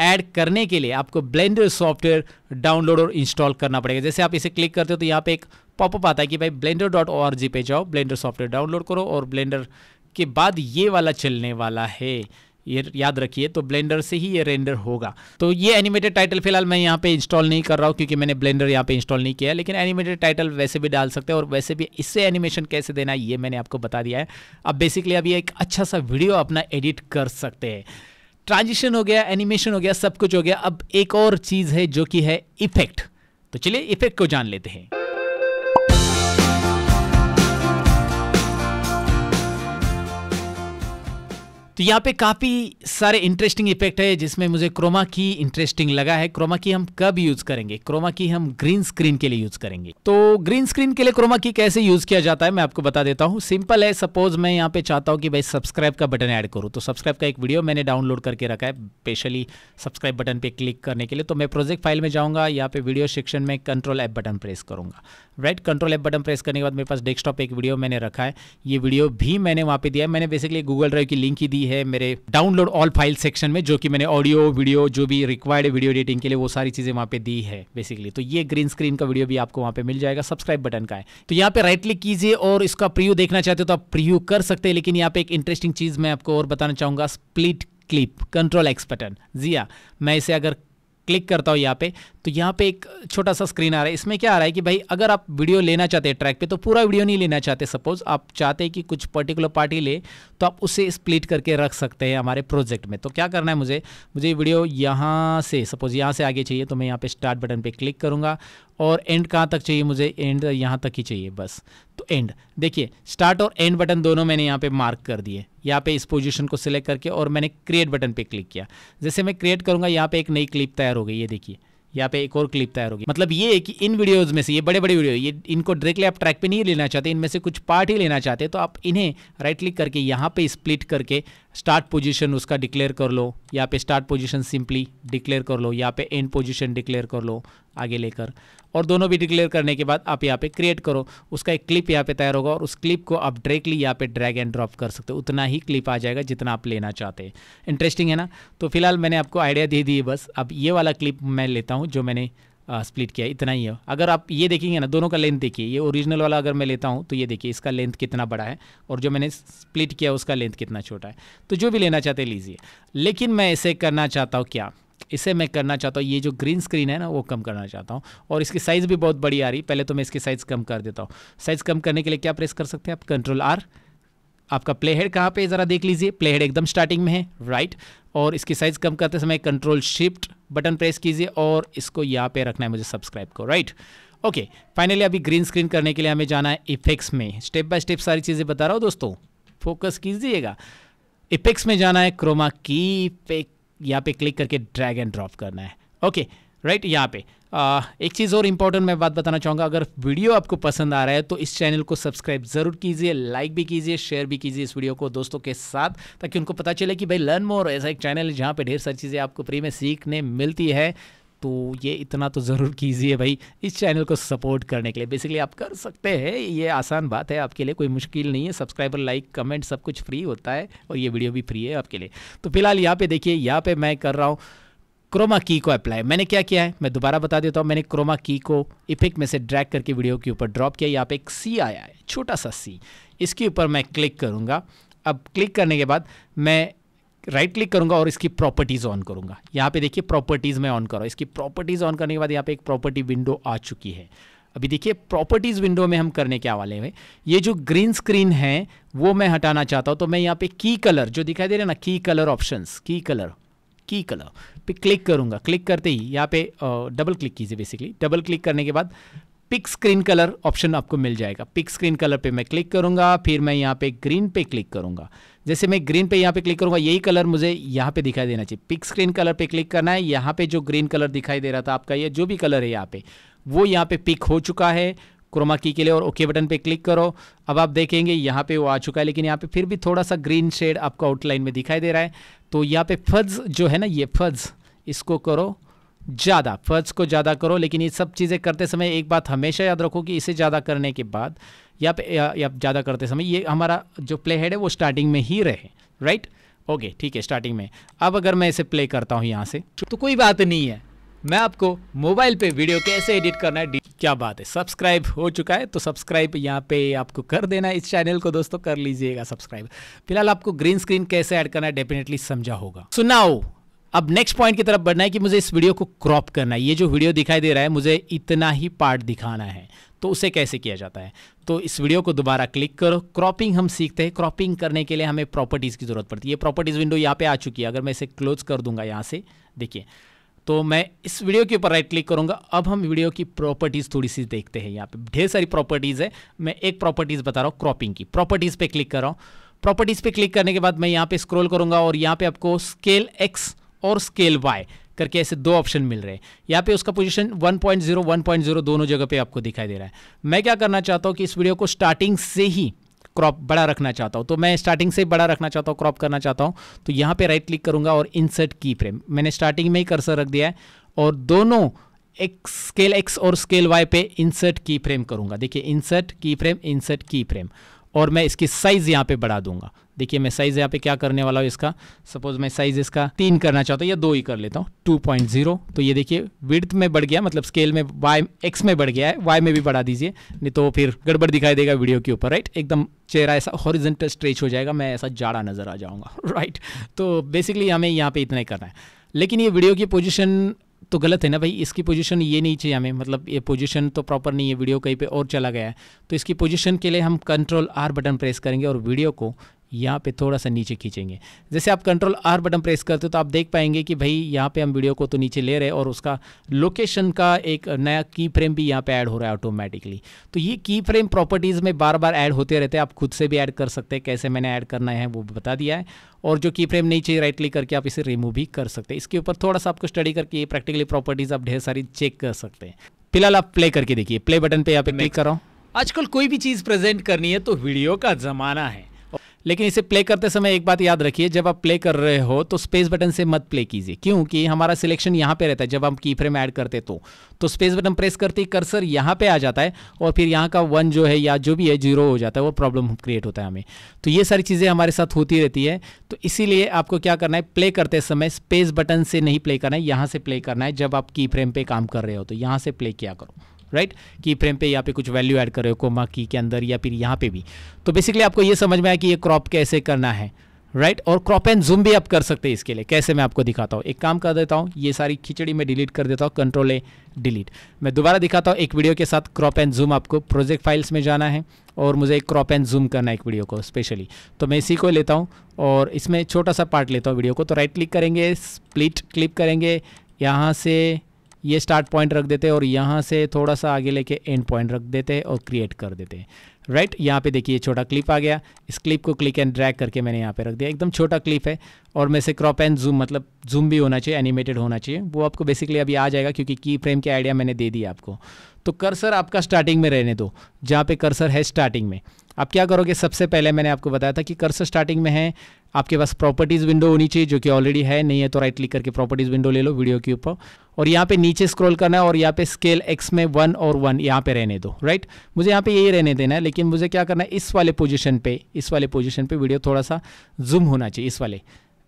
ऐड करने के लिए आपको ब्लेंडर सॉफ्टवेयर डाउनलोड और इंस्टॉल करना पड़ेगा जैसे आप इसे क्लिक करते हो तो यहाँ पे एक पॉपअप आता है कि भाई Blender dot O R G पे जाओ ब्लेंडर सॉफ्टवेयर डाउनलोड करो और ब्लेंडर के बाद ये वाला चलने वाला है ये याद रखिए तो ब्लेंडर से ही ये रेंडर होगा तो ये एनिमेटेड टाइटल फिलहाल मैं यहाँ पे इंस्टॉल नहीं कर रहा हूँ क्योंकि मैंने ब्लेंडर यहाँ पे इंस्टॉल नहीं किया लेकिन एनिमेटेड टाइटल वैसे भी डाल सकते हैं और वैसे भी इससे एनिमेशन कैसे देना है ये मैंने आपको बता दिया है अब बेसिकली अभी एक अच्छा सा वीडियो अपना एडिट कर सकते हैं ट्रांजिशन हो गया एनिमेशन हो गया सब कुछ हो गया अब एक और चीज़ है जो कि है इफेक्ट तो चलिए इफेक्ट को जान लेते हैं तो यहाँ पे काफ़ी सारे इंटरेस्टिंग इफेक्ट है जिसमें मुझे क्रोमा की इंटरेस्टिंग लगा है क्रोमा की हम कब यूज़ करेंगे क्रोमा की हम ग्रीन स्क्रीन के लिए यूज़ करेंगे तो ग्रीन स्क्रीन के लिए क्रोमा की कैसे यूज़ किया जाता है मैं आपको बता देता हूँ सिंपल है सपोज मैं यहाँ पे चाहता हूँ कि भाई सब्सक्राइब का बटन ऐड करूँ तो सब्सक्राइब का एक वीडियो मैंने डाउनलोड करके रखा है स्पेशली सब्सक्राइब बटन पर क्लिक करने के लिए तो मैं प्रोजेक्ट फाइल में जाऊँगा यहाँ पे वीडियो सेक्शन में कंट्रोल एप बटन प्रेस करूँगा right control F button press करने के बाद मेरे पास डेस्कटॉप एक वीडियो मैंने रखा है ये वीडियो भी मैंने वहाँ पे दिया है मैंने बेसिकली गूगल ड्राइव की लिंक ही दी है मेरे डाउनलोड ऑल फाइल सेक्शन में जो कि मैंने ऑडियो वीडियो जो भी रिक्वायर्ड वीडियो एडिटिंग के लिए वो सारी चीज़ें वहाँ पे दी है बेसिकली तो ये ग्रीन स्क्रीन का वीडियो भी आपको वहाँ पे मिल जाएगा सब्सक्राइब बटन का है तो यहाँ पे राइट क्लिक कीजिए और इसका प्रिव्यू देखना चाहते हो तो आप प्रिव्यू कर सकते हैं लेकिन यहाँ पे एक इंटरेस्टिंग चीज़ मैं आपको और बताना चाहूंगा split clip control X button जिया मैं इसे अगर क्लिक करता हूँ यहाँ पे तो यहाँ पे एक छोटा सा स्क्रीन आ रहा है इसमें क्या आ रहा है कि भाई अगर आप वीडियो लेना चाहते हैं ट्रैक पे तो पूरा वीडियो नहीं लेना चाहते सपोज आप चाहते हैं कि कुछ पर्टिकुलर पार्टी ले तो आप उसे स्प्लिट करके रख सकते हैं हमारे प्रोजेक्ट में तो क्या करना है मुझे मुझे वीडियो यहाँ से सपोज यहाँ से आगे चाहिए तो मैं यहाँ पर स्टार्ट बटन पर क्लिक करूँगा और एंड कहाँ तक चाहिए मुझे एंड यहाँ तक ही चाहिए बस तो एंड देखिए स्टार्ट और एंड बटन दोनों मैंने यहाँ पे मार्क कर दिए यहाँ पे इस पोजीशन को सिलेक्ट करके और मैंने क्रिएट बटन पे क्लिक किया जैसे मैं क्रिएट करूँगा यहाँ पे एक नई क्लिप तैयार हो गई ये देखिए यहाँ पे एक और क्लिप तैयार होगी मतलब ये कि इन वीडियोज में से ये बड़े बड़े वीडियो ये इनको डायरेक्टली आप ट्रैक पे नहीं लेना चाहते इनमें से कुछ पार्ट ही लेना चाहते तो आप इन्हें राइट क्लिक करके यहाँ पे स्प्लिट करके स्टार्ट पोजीशन उसका डिक्लेयर कर लो यहाँ पे स्टार्ट पोजीशन सिंपली डिक्लेयर कर लो यहाँ पे एंड पोजिशन डिक्लेयर कर लो आगे लेकर और दोनों भी डिक्लेयर करने के बाद आप यहाँ पे क्रिएट करो उसका एक क्लिप यहाँ पे तैयार होगा और उस क्लिप को आप डायरेक्टली यहाँ पे ड्रैग एंड ड्रॉप कर सकते हो उतना ही क्लिप आ जाएगा जितना आप लेना चाहते हैं इंटरेस्टिंग है ना तो फिलहाल मैंने आपको आइडिया दे दिए बस अब ये वाला क्लिप मैं लेता हूँ जो मैंने स्प्लिट किया इतना ही है अगर आप ये देखेंगे ना दोनों का लेंथ देखिए ये ओरिजिनल वाला अगर मैं लेता हूँ तो ये देखिए इसका लेंथ कितना बड़ा है और जो मैंने स्प्लिट किया उसका लेंथ कितना छोटा है तो जो भी लेना चाहते लीजिए लेकिन मैं इसे करना चाहता हूँ क्या इसे मैं करना चाहता हूँ ये जो ग्रीन स्क्रीन है ना वो कम करना चाहता हूँ और इसकी साइज़ भी बहुत बड़ी आ रही पहले तो मैं इसकी साइज़ कम कर देता हूँ साइज़ कम करने के लिए क्या प्रेस कर सकते हैं आप कंट्रोल आर आपका प्ले हेड कहाँ पे ज़रा देख लीजिए प्ले हेड एकदम स्टार्टिंग में है राइट और इसकी साइज़ कम करते समय कंट्रोल शिफ्ट बटन प्रेस कीजिए और इसको यहाँ पे रखना है मुझे सब्सक्राइब को राइट ओके फाइनली अभी ग्रीन स्क्रीन करने के लिए हमें जाना है इफेक्ट्स में स्टेप बाय स्टेप सारी चीज़ें बता रहा हूँ दोस्तों फोकस कीजिएगा इफेक्ट्स में जाना है क्रोमा की पे यहाँ पे क्लिक करके ड्रैग एंड ड्रॉप करना है ओके राइट यहाँ पे आ, एक चीज़ और इम्पॉर्टेंट मैं बात बताना चाहूँगा अगर वीडियो आपको पसंद आ रहा है तो इस चैनल को सब्सक्राइब ज़रूर कीजिए लाइक भी कीजिए शेयर भी कीजिए इस वीडियो को दोस्तों के साथ ताकि उनको पता चले कि भाई लर्न मोर ऐसा एक चैनल है जहाँ पर ढेर सारी चीज़ें आपको फ्री में सीखने मिलती है तो ये इतना तो ज़रूर कीजिए भाई इस चैनल को सपोर्ट करने के लिए बेसिकली आप कर सकते हैं ये आसान बात है आपके लिए कोई मुश्किल नहीं है सब्सक्राइबर लाइक कमेंट सब कुछ फ्री होता है और ये वीडियो भी फ्री है आपके लिए तो फिलहाल यहाँ पे देखिए यहाँ पे मैं कर रहा हूँ क्रोमा की को अप्लाई मैंने क्या किया है मैं दोबारा बता देता हूँ मैंने क्रोमा की को इफेक्ट में से ड्रैग करके वीडियो के ऊपर ड्रॉप किया यहाँ पे एक सी आया है छोटा सा सी इसके ऊपर मैं क्लिक करूँगा अब क्लिक करने के बाद मैं राइट क्लिक करूंगा और इसकी प्रॉपर्टीज़ ऑन करूंगा यहाँ पे देखिए प्रॉपर्टीज़ में ऑन करो इसकी प्रॉपर्टीज़ ऑन करने के बाद यहाँ पे एक प्रॉपर्टी विंडो आ चुकी है अभी देखिए प्रॉपर्टीज़ विंडो में हम करने क्या वाले हैं ये जो ग्रीन स्क्रीन है वो मैं हटाना चाहता हूँ तो मैं यहाँ पे की कलर जो दिखाई दे रहा है ना की कलर ऑप्शन की कलर की कलर पे क्लिक करूंगा क्लिक करते ही यहाँ पे डबल क्लिक कीजिए बेसिकली डबल क्लिक करने के बाद पिक स्क्रीन कलर ऑप्शन आपको मिल जाएगा पिक स्क्रीन कलर पे मैं क्लिक करूंगा फिर मैं यहाँ पे ग्रीन पे क्लिक करूंगा जैसे मैं ग्रीन पे यहाँ पे क्लिक करूंगा यही कलर मुझे यहाँ पे दिखाई देना चाहिए पिक स्क्रीन कलर पे क्लिक करना है यहाँ पे जो ग्रीन कलर दिखाई दे रहा था आपका ये जो भी कलर है यहाँ पे वो यहाँ पे पिक हो चुका है क्रोमा की के लिए और ओके बटन पे क्लिक करो अब आप देखेंगे यहाँ पे वो आ चुका है लेकिन यहाँ पे फिर भी थोड़ा सा ग्रीन शेड आपको आउटलाइन में दिखाई दे रहा है तो यहाँ पे फज जो है ना ये फज इसको करो ज़्यादा फ़र्ज को ज़्यादा करो लेकिन ये सब चीज़ें करते समय एक बात हमेशा याद रखो कि इसे ज़्यादा करने के बाद या या ज़्यादा करते समय ये हमारा जो प्ले हेड है वो स्टार्टिंग में ही रहे राइट ओके ठीक है स्टार्टिंग में अब अगर मैं इसे प्ले करता हूँ यहाँ से तो कोई बात नहीं है मैं आपको मोबाइल पे वीडियो कैसे एडिट करना है क्या बात है सब्सक्राइब हो चुका है तो सब्सक्राइब यहाँ पे आपको कर देना इस चैनल को दोस्तों कर लीजिएगा सब्सक्राइब फिलहाल आपको ग्रीन स्क्रीन कैसे ऐड करना है डेफिनेटली समझा होगा सुनाओ अब नेक्स्ट पॉइंट की तरफ बढ़ना है कि मुझे इस वीडियो को क्रॉप करना है ये जो वीडियो दिखाई दे रहा है मुझे इतना ही पार्ट दिखाना है तो उसे कैसे किया जाता है तो इस वीडियो को दोबारा क्लिक करो क्रॉपिंग हम सीखते हैं क्रॉपिंग करने के लिए हमें प्रॉपर्टीज़ की ज़रूरत पड़ती है ये प्रॉपर्टीज़ विंडो यहाँ पे आ चुकी है अगर मैं इसे क्लोज कर दूंगा यहाँ से देखिए तो मैं इस वीडियो के ऊपर राइट क्लिक करूंगा अब हम वीडियो की प्रॉपर्टीज़ थोड़ी सी देखते हैं यहाँ पे ढेर सारी प्रॉपर्टीज़ है मैं एक प्रॉपर्टीज़ बता रहा हूँ क्रॉपिंग की प्रॉपर्टीज़ पे क्लिक कर रहा हूँ प्रॉपर्टीज़ पे क्लिक करने के बाद मैं यहाँ पे स्क्रोल करूंगा और यहाँ पे आपको स्केल एक्स और स्केल वाई करके ऐसे दो ऑप्शन मिल रहे हैं यहाँ पे उसका पोजीशन 1.0 1.0 दोनों जगह पे आपको दिखाई दे रहा है मैं क्या करना चाहता हूँ कि इस वीडियो को स्टार्टिंग से ही क्रॉप बड़ा रखना चाहता हूँ तो मैं स्टार्टिंग से ही बड़ा रखना चाहता हूँ क्रॉप करना चाहता हूँ तो यहाँ पर राइट क्लिक करूँगा और इंसर्ट की फ्रेम मैंने स्टार्टिंग में ही कर्सर रख दिया है और दोनों एक्स स्केल एक्स और स्केल वाई पे इंसर्ट की फ्रेम करूँगा देखिए इंसर्ट की फ्रेम इंसर्ट की फ्रेम और मैं इसकी साइज़ यहाँ पे बढ़ा दूंगा देखिए मैं साइज़ यहाँ पे क्या करने वाला हूँ इसका सपोज मैं साइज़ इसका तीन करना चाहता हूँ या दो ही कर लेता हूँ टू पॉइंट जीरो तो ये देखिए विड्थ में बढ़ गया मतलब स्केल में वाई एक्स में बढ़ गया है वाई में भी बढ़ा दीजिए नहीं तो फिर गड़बड़ दिखाई देगा वीडियो के ऊपर राइट एकदम चेहरा ऐसा हॉरिजेंटल स्ट्रेच हो जाएगा मैं ऐसा जाड़ा नज़र आ जाऊँगा राइट तो बेसिकली हमें यहाँ पर इतना ही करना है लेकिन ये वीडियो की पोजिशन तो गलत है ना भाई इसकी पोजीशन ये नहीं चाहिए हमें मतलब ये पोजीशन तो प्रॉपर नहीं है वीडियो कहीं पे और चला गया है तो इसकी पोजीशन के लिए हम कंट्रोल आर बटन प्रेस करेंगे और वीडियो को यहाँ पे थोड़ा सा नीचे खींचेंगे जैसे आप कंट्रोल आर बटन प्रेस करते हो तो आप देख पाएंगे कि भाई यहाँ पे हम वीडियो को तो नीचे ले रहे हैं और उसका लोकेशन का एक नया की फ्रेम भी यहाँ पे ऐड हो रहा है ऑटोमेटिकली तो ये की फ्रेम प्रॉपर्टीज़ में बार बार ऐड होते रहते हैं आप खुद से भी ऐड कर सकते हैं कैसे मैंने ऐड करना है वो बता दिया है और जो की फ्रेम नहीं चाहिए राइट क्लिक करके आप इसे रिमूव भी कर सकते हैं इसके ऊपर थोड़ा सा आपको स्टडी करके ये प्रैक्टिकली प्रॉपर्टीज़ आप ढेर सारी चेक कर सकते हैं फिलहाल आप प्ले करके देखिए प्ले बटन पर यहाँ पे क्लिक कर रहा हूँ आजकल कोई भी चीज़ प्रेजेंट करनी है तो वीडियो का ज़माना है लेकिन इसे प्ले करते समय एक बात याद रखिए जब आप प्ले कर रहे हो तो स्पेस बटन से मत प्ले कीजिए क्योंकि हमारा सिलेक्शन यहाँ पे रहता है जब हम की फ्रेम ऐड करते तो तो स्पेस बटन प्रेस करते ही कर्सर यहाँ पे आ जाता है और फिर यहाँ का वन जो है या जो भी है जीरो हो जाता है वो प्रॉब्लम क्रिएट होता है हमें तो ये सारी चीज़ें हमारे साथ होती रहती है तो इसीलिए आपको क्या करना है प्ले करते समय स्पेस बटन से नहीं प्ले करना है यहाँ से प्ले करना है जब आप की फ्रेम पर काम कर रहे हो तो यहाँ से प्ले किया करो राइट की फ्रेम पे यहाँ पे कुछ वैल्यू ऐड कर रहे हो कोमा की के अंदर या फिर यहाँ पे भी तो बेसिकली आपको ये समझ में आया कि ये क्रॉप कैसे करना है राइट right? और क्रॉप एंड जूम भी आप कर सकते हैं इसके लिए कैसे मैं आपको दिखाता हूँ एक काम कर देता हूँ ये सारी खिचड़ी मैं डिलीट कर देता हूँ कंट्रोल ए डिलीट मैं दोबारा दिखाता हूँ एक वीडियो के साथ क्रॉप एंड जूम आपको प्रोजेक्ट फाइल्स में जाना है और मुझे एक क्रॉप एंड जूम करना है एक वीडियो को स्पेशली तो मैं इसी को लेता हूँ और इसमें छोटा सा पार्ट लेता हूँ वीडियो को तो राइट क्लिक करेंगे स्प्लिट क्लिक करेंगे यहाँ से ये स्टार्ट पॉइंट रख देते और यहाँ से थोड़ा सा आगे लेके एंड पॉइंट रख देते और क्रिएट कर देते राइट right? यहाँ पे देखिए छोटा क्लिप आ गया इस क्लिप को क्लिक एंड ड्रैग करके मैंने यहाँ पे रख दिया एकदम छोटा क्लिप है और मैं से क्रॉप एंड जूम मतलब जूम भी होना चाहिए एनिमेटेड होना चाहिए वो आपको बेसिकली अभी आ जाएगा क्योंकि की फ्रेम के आइडिया मैंने दे दिया आपको तो कर्सर आपका स्टार्टिंग में रहने दो जहाँ पे कर्सर है स्टार्टिंग में आप क्या करोगे सबसे पहले मैंने आपको बताया था कि कर्सर स्टार्टिंग में है आपके पास प्रॉपर्टीज़ विंडो होनी चाहिए जो कि ऑलरेडी है नहीं है तो राइट क्लिक करके प्रॉपर्टीज़ विंडो ले लो वीडियो के ऊपर और यहाँ पे नीचे स्क्रॉल करना है और यहाँ पे स्केल एक्स में वन और वन यहाँ पे रहने दो राइट मुझे यहाँ पे यही रहने देना है लेकिन मुझे क्या करना है इस वाले पोजिशन पे इस वाले पोजिशन पे वीडियो थोड़ा सा जूम होना चाहिए इस वाले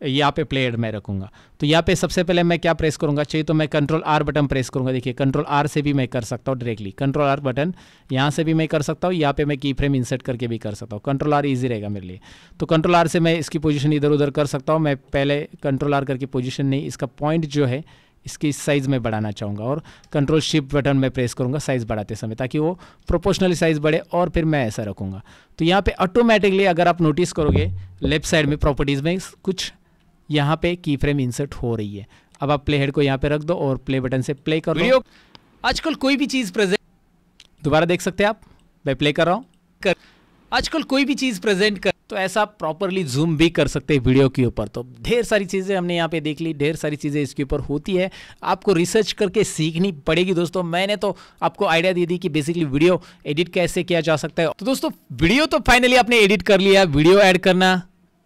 यहाँ पे प्ले एड मैं रखूँगा तो यहाँ पे सबसे पहले मैं क्या प्रेस करूँगा चाहिए तो मैं कंट्रोल आर बटन प्रेस करूँगा देखिए कंट्रोल आर से भी मैं कर सकता हूँ डायरेक्टली कंट्रोल आर बटन यहाँ से भी मैं कर सकता हूँ यहाँ पे मैं की फ्रेम इंसर्ट करके भी कर सकता हूँ कंट्रोल आर ईजी रहेगा मेरे लिए तो कंट्रोल आर से मैं इसकी पोजिशन इधर उधर कर सकता हूँ मैं पहले कंट्रोल आर करके पोजिशन नहीं इसका पॉइंट जो है इसकी साइज़ में बढ़ाना चाहूँगा और कंट्रोल शिप बटन में प्रेस करूँगा साइज़ बढ़ाते समय ताकि वो प्रोपोर्शनली साइज़ बढ़े और फिर मैं ऐसा रखूँगा तो यहाँ पे ऑटोमेटिकली अगर आप नोटिस करोगे लेफ्ट साइड में प्रॉपर्टीज़ में कुछ यहाँ पे की फ्रेम इंसर्ट हो रही है अब आप प्ले हेड को यहाँ पे रख दो और प्ले बटन से प्ले कर लो आजकल कोई भी चीज़ प्रेजेंट दोबारा देख सकते हैं आप मैं प्ले कर रहा हूँ कर आजकल कोई भी चीज़ प्रेजेंट कर तो ऐसा प्रॉपरली जूम भी कर सकते हैं वीडियो के ऊपर तो ढेर सारी चीज़ें हमने यहाँ पे देख ली ढेर सारी चीज़ें इसके ऊपर होती है आपको रिसर्च करके सीखनी पड़ेगी दोस्तों मैंने तो आपको आइडिया दे दी कि बेसिकली वीडियो एडिट कैसे किया जा सकता है तो दोस्तों वीडियो तो फाइनली आपने एडिट कर लिया वीडियो ऐड करना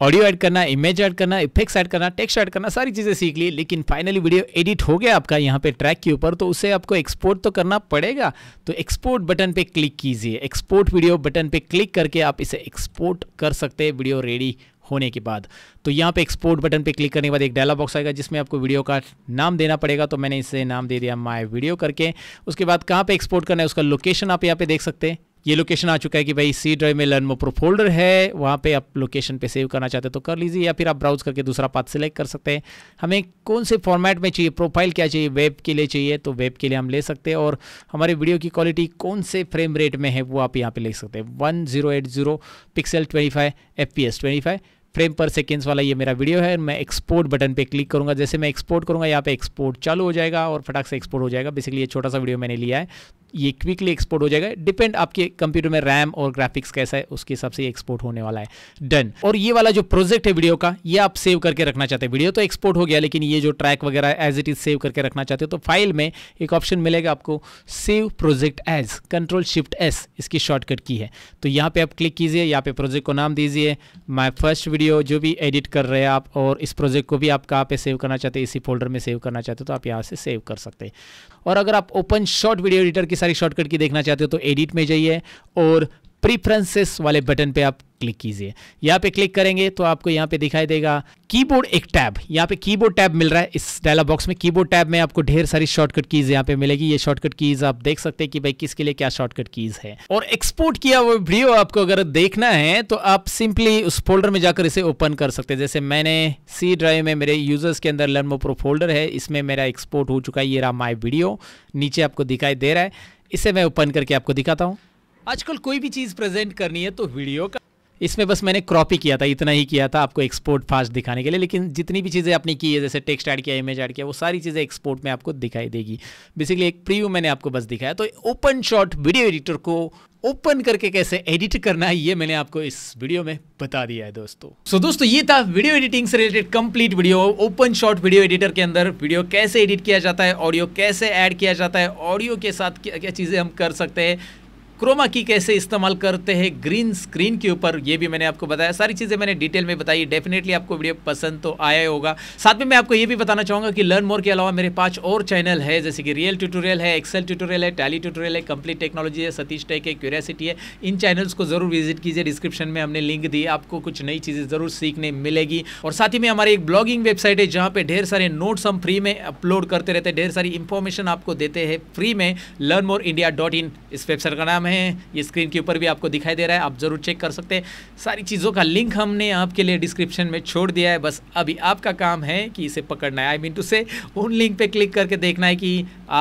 ऑडियो ऐड करना इमेज ऐड करना इफेक्ट्स ऐड करना टेक्स्ट ऐड करना सारी चीज़ें सीख ली लेकिन फाइनली वीडियो एडिट हो गया आपका यहाँ पे ट्रैक के ऊपर तो उसे आपको एक्सपोर्ट तो करना पड़ेगा तो एक्सपोर्ट बटन पे क्लिक कीजिए एक्सपोर्ट वीडियो बटन पे क्लिक करके आप इसे एक्सपोर्ट कर सकते हैं वीडियो रेडी होने के बाद तो यहाँ पे एक्सपोर्ट बटन पे क्लिक करने के बाद एक डायलॉग बॉक्स आएगा जिसमें आपको वीडियो का नाम देना पड़ेगा तो मैंने इसे नाम दे दिया माय वीडियो करके उसके बाद कहाँ पे एक्सपोर्ट करना है उसका लोकेशन आप यहाँ पे देख सकते हैं ये लोकेशन आ चुका है कि भाई सी ड्राइव में लर्न मोप्रो फोल्डर है वहाँ पे आप लोकेशन पे सेव करना चाहते हैं तो कर लीजिए या फिर आप ब्राउज करके दूसरा पाथ सेलेक्ट कर सकते हैं हमें कौन से फॉर्मेट में चाहिए प्रोफाइल क्या चाहिए वेब के लिए चाहिए तो वेब के लिए हम ले सकते हैं और हमारे वीडियो की क्वालिटी कौन से फ्रेम रेट में है वो आप यहाँ पर ले सकते हैं one zero eight zero pixel twenty five F P S twenty five frame per seconds वाला ये मेरा वीडियो है मैं एक्सपोर्ट बटन पे क्लिक करूँगा जैसे मैं एक्सपोर्ट करूँगा यहाँ पे एक्सपोर्ट चालू हो जाएगा और फटाक से एक्सपोर्ट हो जाएगा बेसिकली ये छोटा सा वीडियो मैंने लिया है ये क्विकली एक्सपोर्ट हो जाएगा डिपेंड आपके कंप्यूटर में रैम और ग्राफिक्स कैसा है उसके हिसाब से एक्सपोर्ट होने वाला है डन और ये वाला जो प्रोजेक्ट है वीडियो का ये आप सेव करके रखना चाहते हैं वीडियो तो एक्सपोर्ट हो गया लेकिन ये जो ट्रैक वगैरह एज इट इज सेव करके रखना चाहते हो तो फाइल में एक ऑप्शन मिलेगा आपको save project as control shift S इसकी शॉर्टकट की है तो यहाँ पे आप क्लिक कीजिए यहाँ पे प्रोजेक्ट को नाम दीजिए माई फर्स्ट वीडियो जो भी एडिट कर रहे हैं आप और इस प्रोजेक्ट को भी आप कहाँ पे सेव करना चाहते हैं इसी फोल्डर में सेव करना चाहते हो तो आप यहाँ से सेव कर सकते हैं और अगर आप ओपन शॉर्ट वीडियो एडिटर की सारी शॉर्टकट की देखना चाहते हो तो एडिट में जाइए और प्रीफ्रेंसेस वाले बटन पे आप क्लिक कीजिए यहाँ पे क्लिक करेंगे तो आपको यहाँ पे दिखाई देगा कीबोर्ड एक टैब यहाँ पे कीबोर्ड टैब मिल रहा है इस डायलॉग बॉक्स में कीबोर्ड टैब में आपको ढेर सारी शॉर्टकट कीज यहाँ पे मिलेगी ये शॉर्टकट कीज आप देख सकते हैं कि भाई किसके लिए क्या शॉर्टकट कीज है और एक्सपोर्ट किया हुआ वीडियो आपको अगर देखना है तो आप सिंपली उस फोल्डर में जाकर इसे ओपन कर सकते हैं जैसे मैंने सी ड्राइव में मेरे यूजर्स के अंदर लर्न प्रो फोल्डर है इसमें मेरा एक्सपोर्ट हो चुका है ये रहा माई वीडियो नीचे आपको दिखाई दे रहा है इसे मैं ओपन करके आपको दिखाता हूँ आजकल कोई भी चीज़ प्रेजेंट करनी है तो वीडियो का इसमें बस मैंने क्रॉपी किया था इतना ही किया था आपको एक्सपोर्ट फास्ट दिखाने के लिए लेकिन जितनी भी चीज़ें आपने की है जैसे टेक्स्ट ऐड किया इमेज ऐड किया वो सारी चीज़ें एक्सपोर्ट में आपको दिखाई देगी बेसिकली एक प्रीव्यू मैंने आपको बस दिखाया तो ओपन शॉट वीडियो एडिटर को ओपन करके कैसे एडिट करना है ये मैंने आपको इस वीडियो में बता दिया है दोस्तों सो so, दोस्तों ये था वीडियो एडिटिंग से related complete video open shot video editor के अंदर वीडियो कैसे एडिट किया जाता है ऑडियो कैसे ऐड किया जाता है ऑडियो के साथ क्या क्या चीज़ें हम कर सकते हैं क्रोमा की कैसे इस्तेमाल करते हैं ग्रीन स्क्रीन के ऊपर ये भी मैंने आपको बताया सारी चीज़ें मैंने डिटेल में बताई डेफिनेटली आपको वीडियो पसंद तो आया होगा साथ में मैं आपको ये भी बताना चाहूँगा कि लर्न मोर के अलावा मेरे पाँच और चैनल है जैसे कि रियल ट्यूटोरियल है एक्सेल ट्यूटोरियल है टैली ट्यूटोरियल है कंप्लीट टेक्नोलॉजी है सतीश टेक है क्यूरियासिटी है इन चैनल्स को ज़रूर विजिट कीजिए डिस्क्रिप्शन में हमने लिंक दी आपको कुछ नई चीज़ें ज़रूर सीखने मिलेगी और साथ ही में हमारी एक ब्लॉगिंग वेबसाइट है जहाँ पर ढेर सारे नोट्स हम फ्री में अपलोड करते रहते हैं ढेर सारी इंफॉर्मेशन आपको देते हैं फ्री में learn more India dot in इस वेबसाइट का नाम इंस्टाग्राम है ये स्क्रीन के ऊपर भी आपको दिखाई दे रहा है आप ज़रूर चेक कर सकते हैं सारी चीज़ों का लिंक हमने आपके लिए डिस्क्रिप्शन में छोड़ दिया है बस अभी आपका काम है कि इसे पकड़ना है आई मीन टू से उन लिंक पर क्लिक करके देखना है कि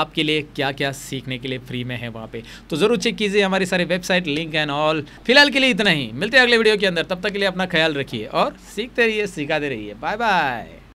आपके लिए क्या क्या सीखने के लिए फ्री में है वहाँ पर तो ज़रूर चेक कीजिए हमारी सारी वेबसाइट लिंक एंड ऑल फिलहाल के लिए इतना ही मिलते हैं अगले वीडियो के अंदर तब तक के लिए अपना ख्याल रखिए और सीखते रहिए सिखाते रहिए बाय बाय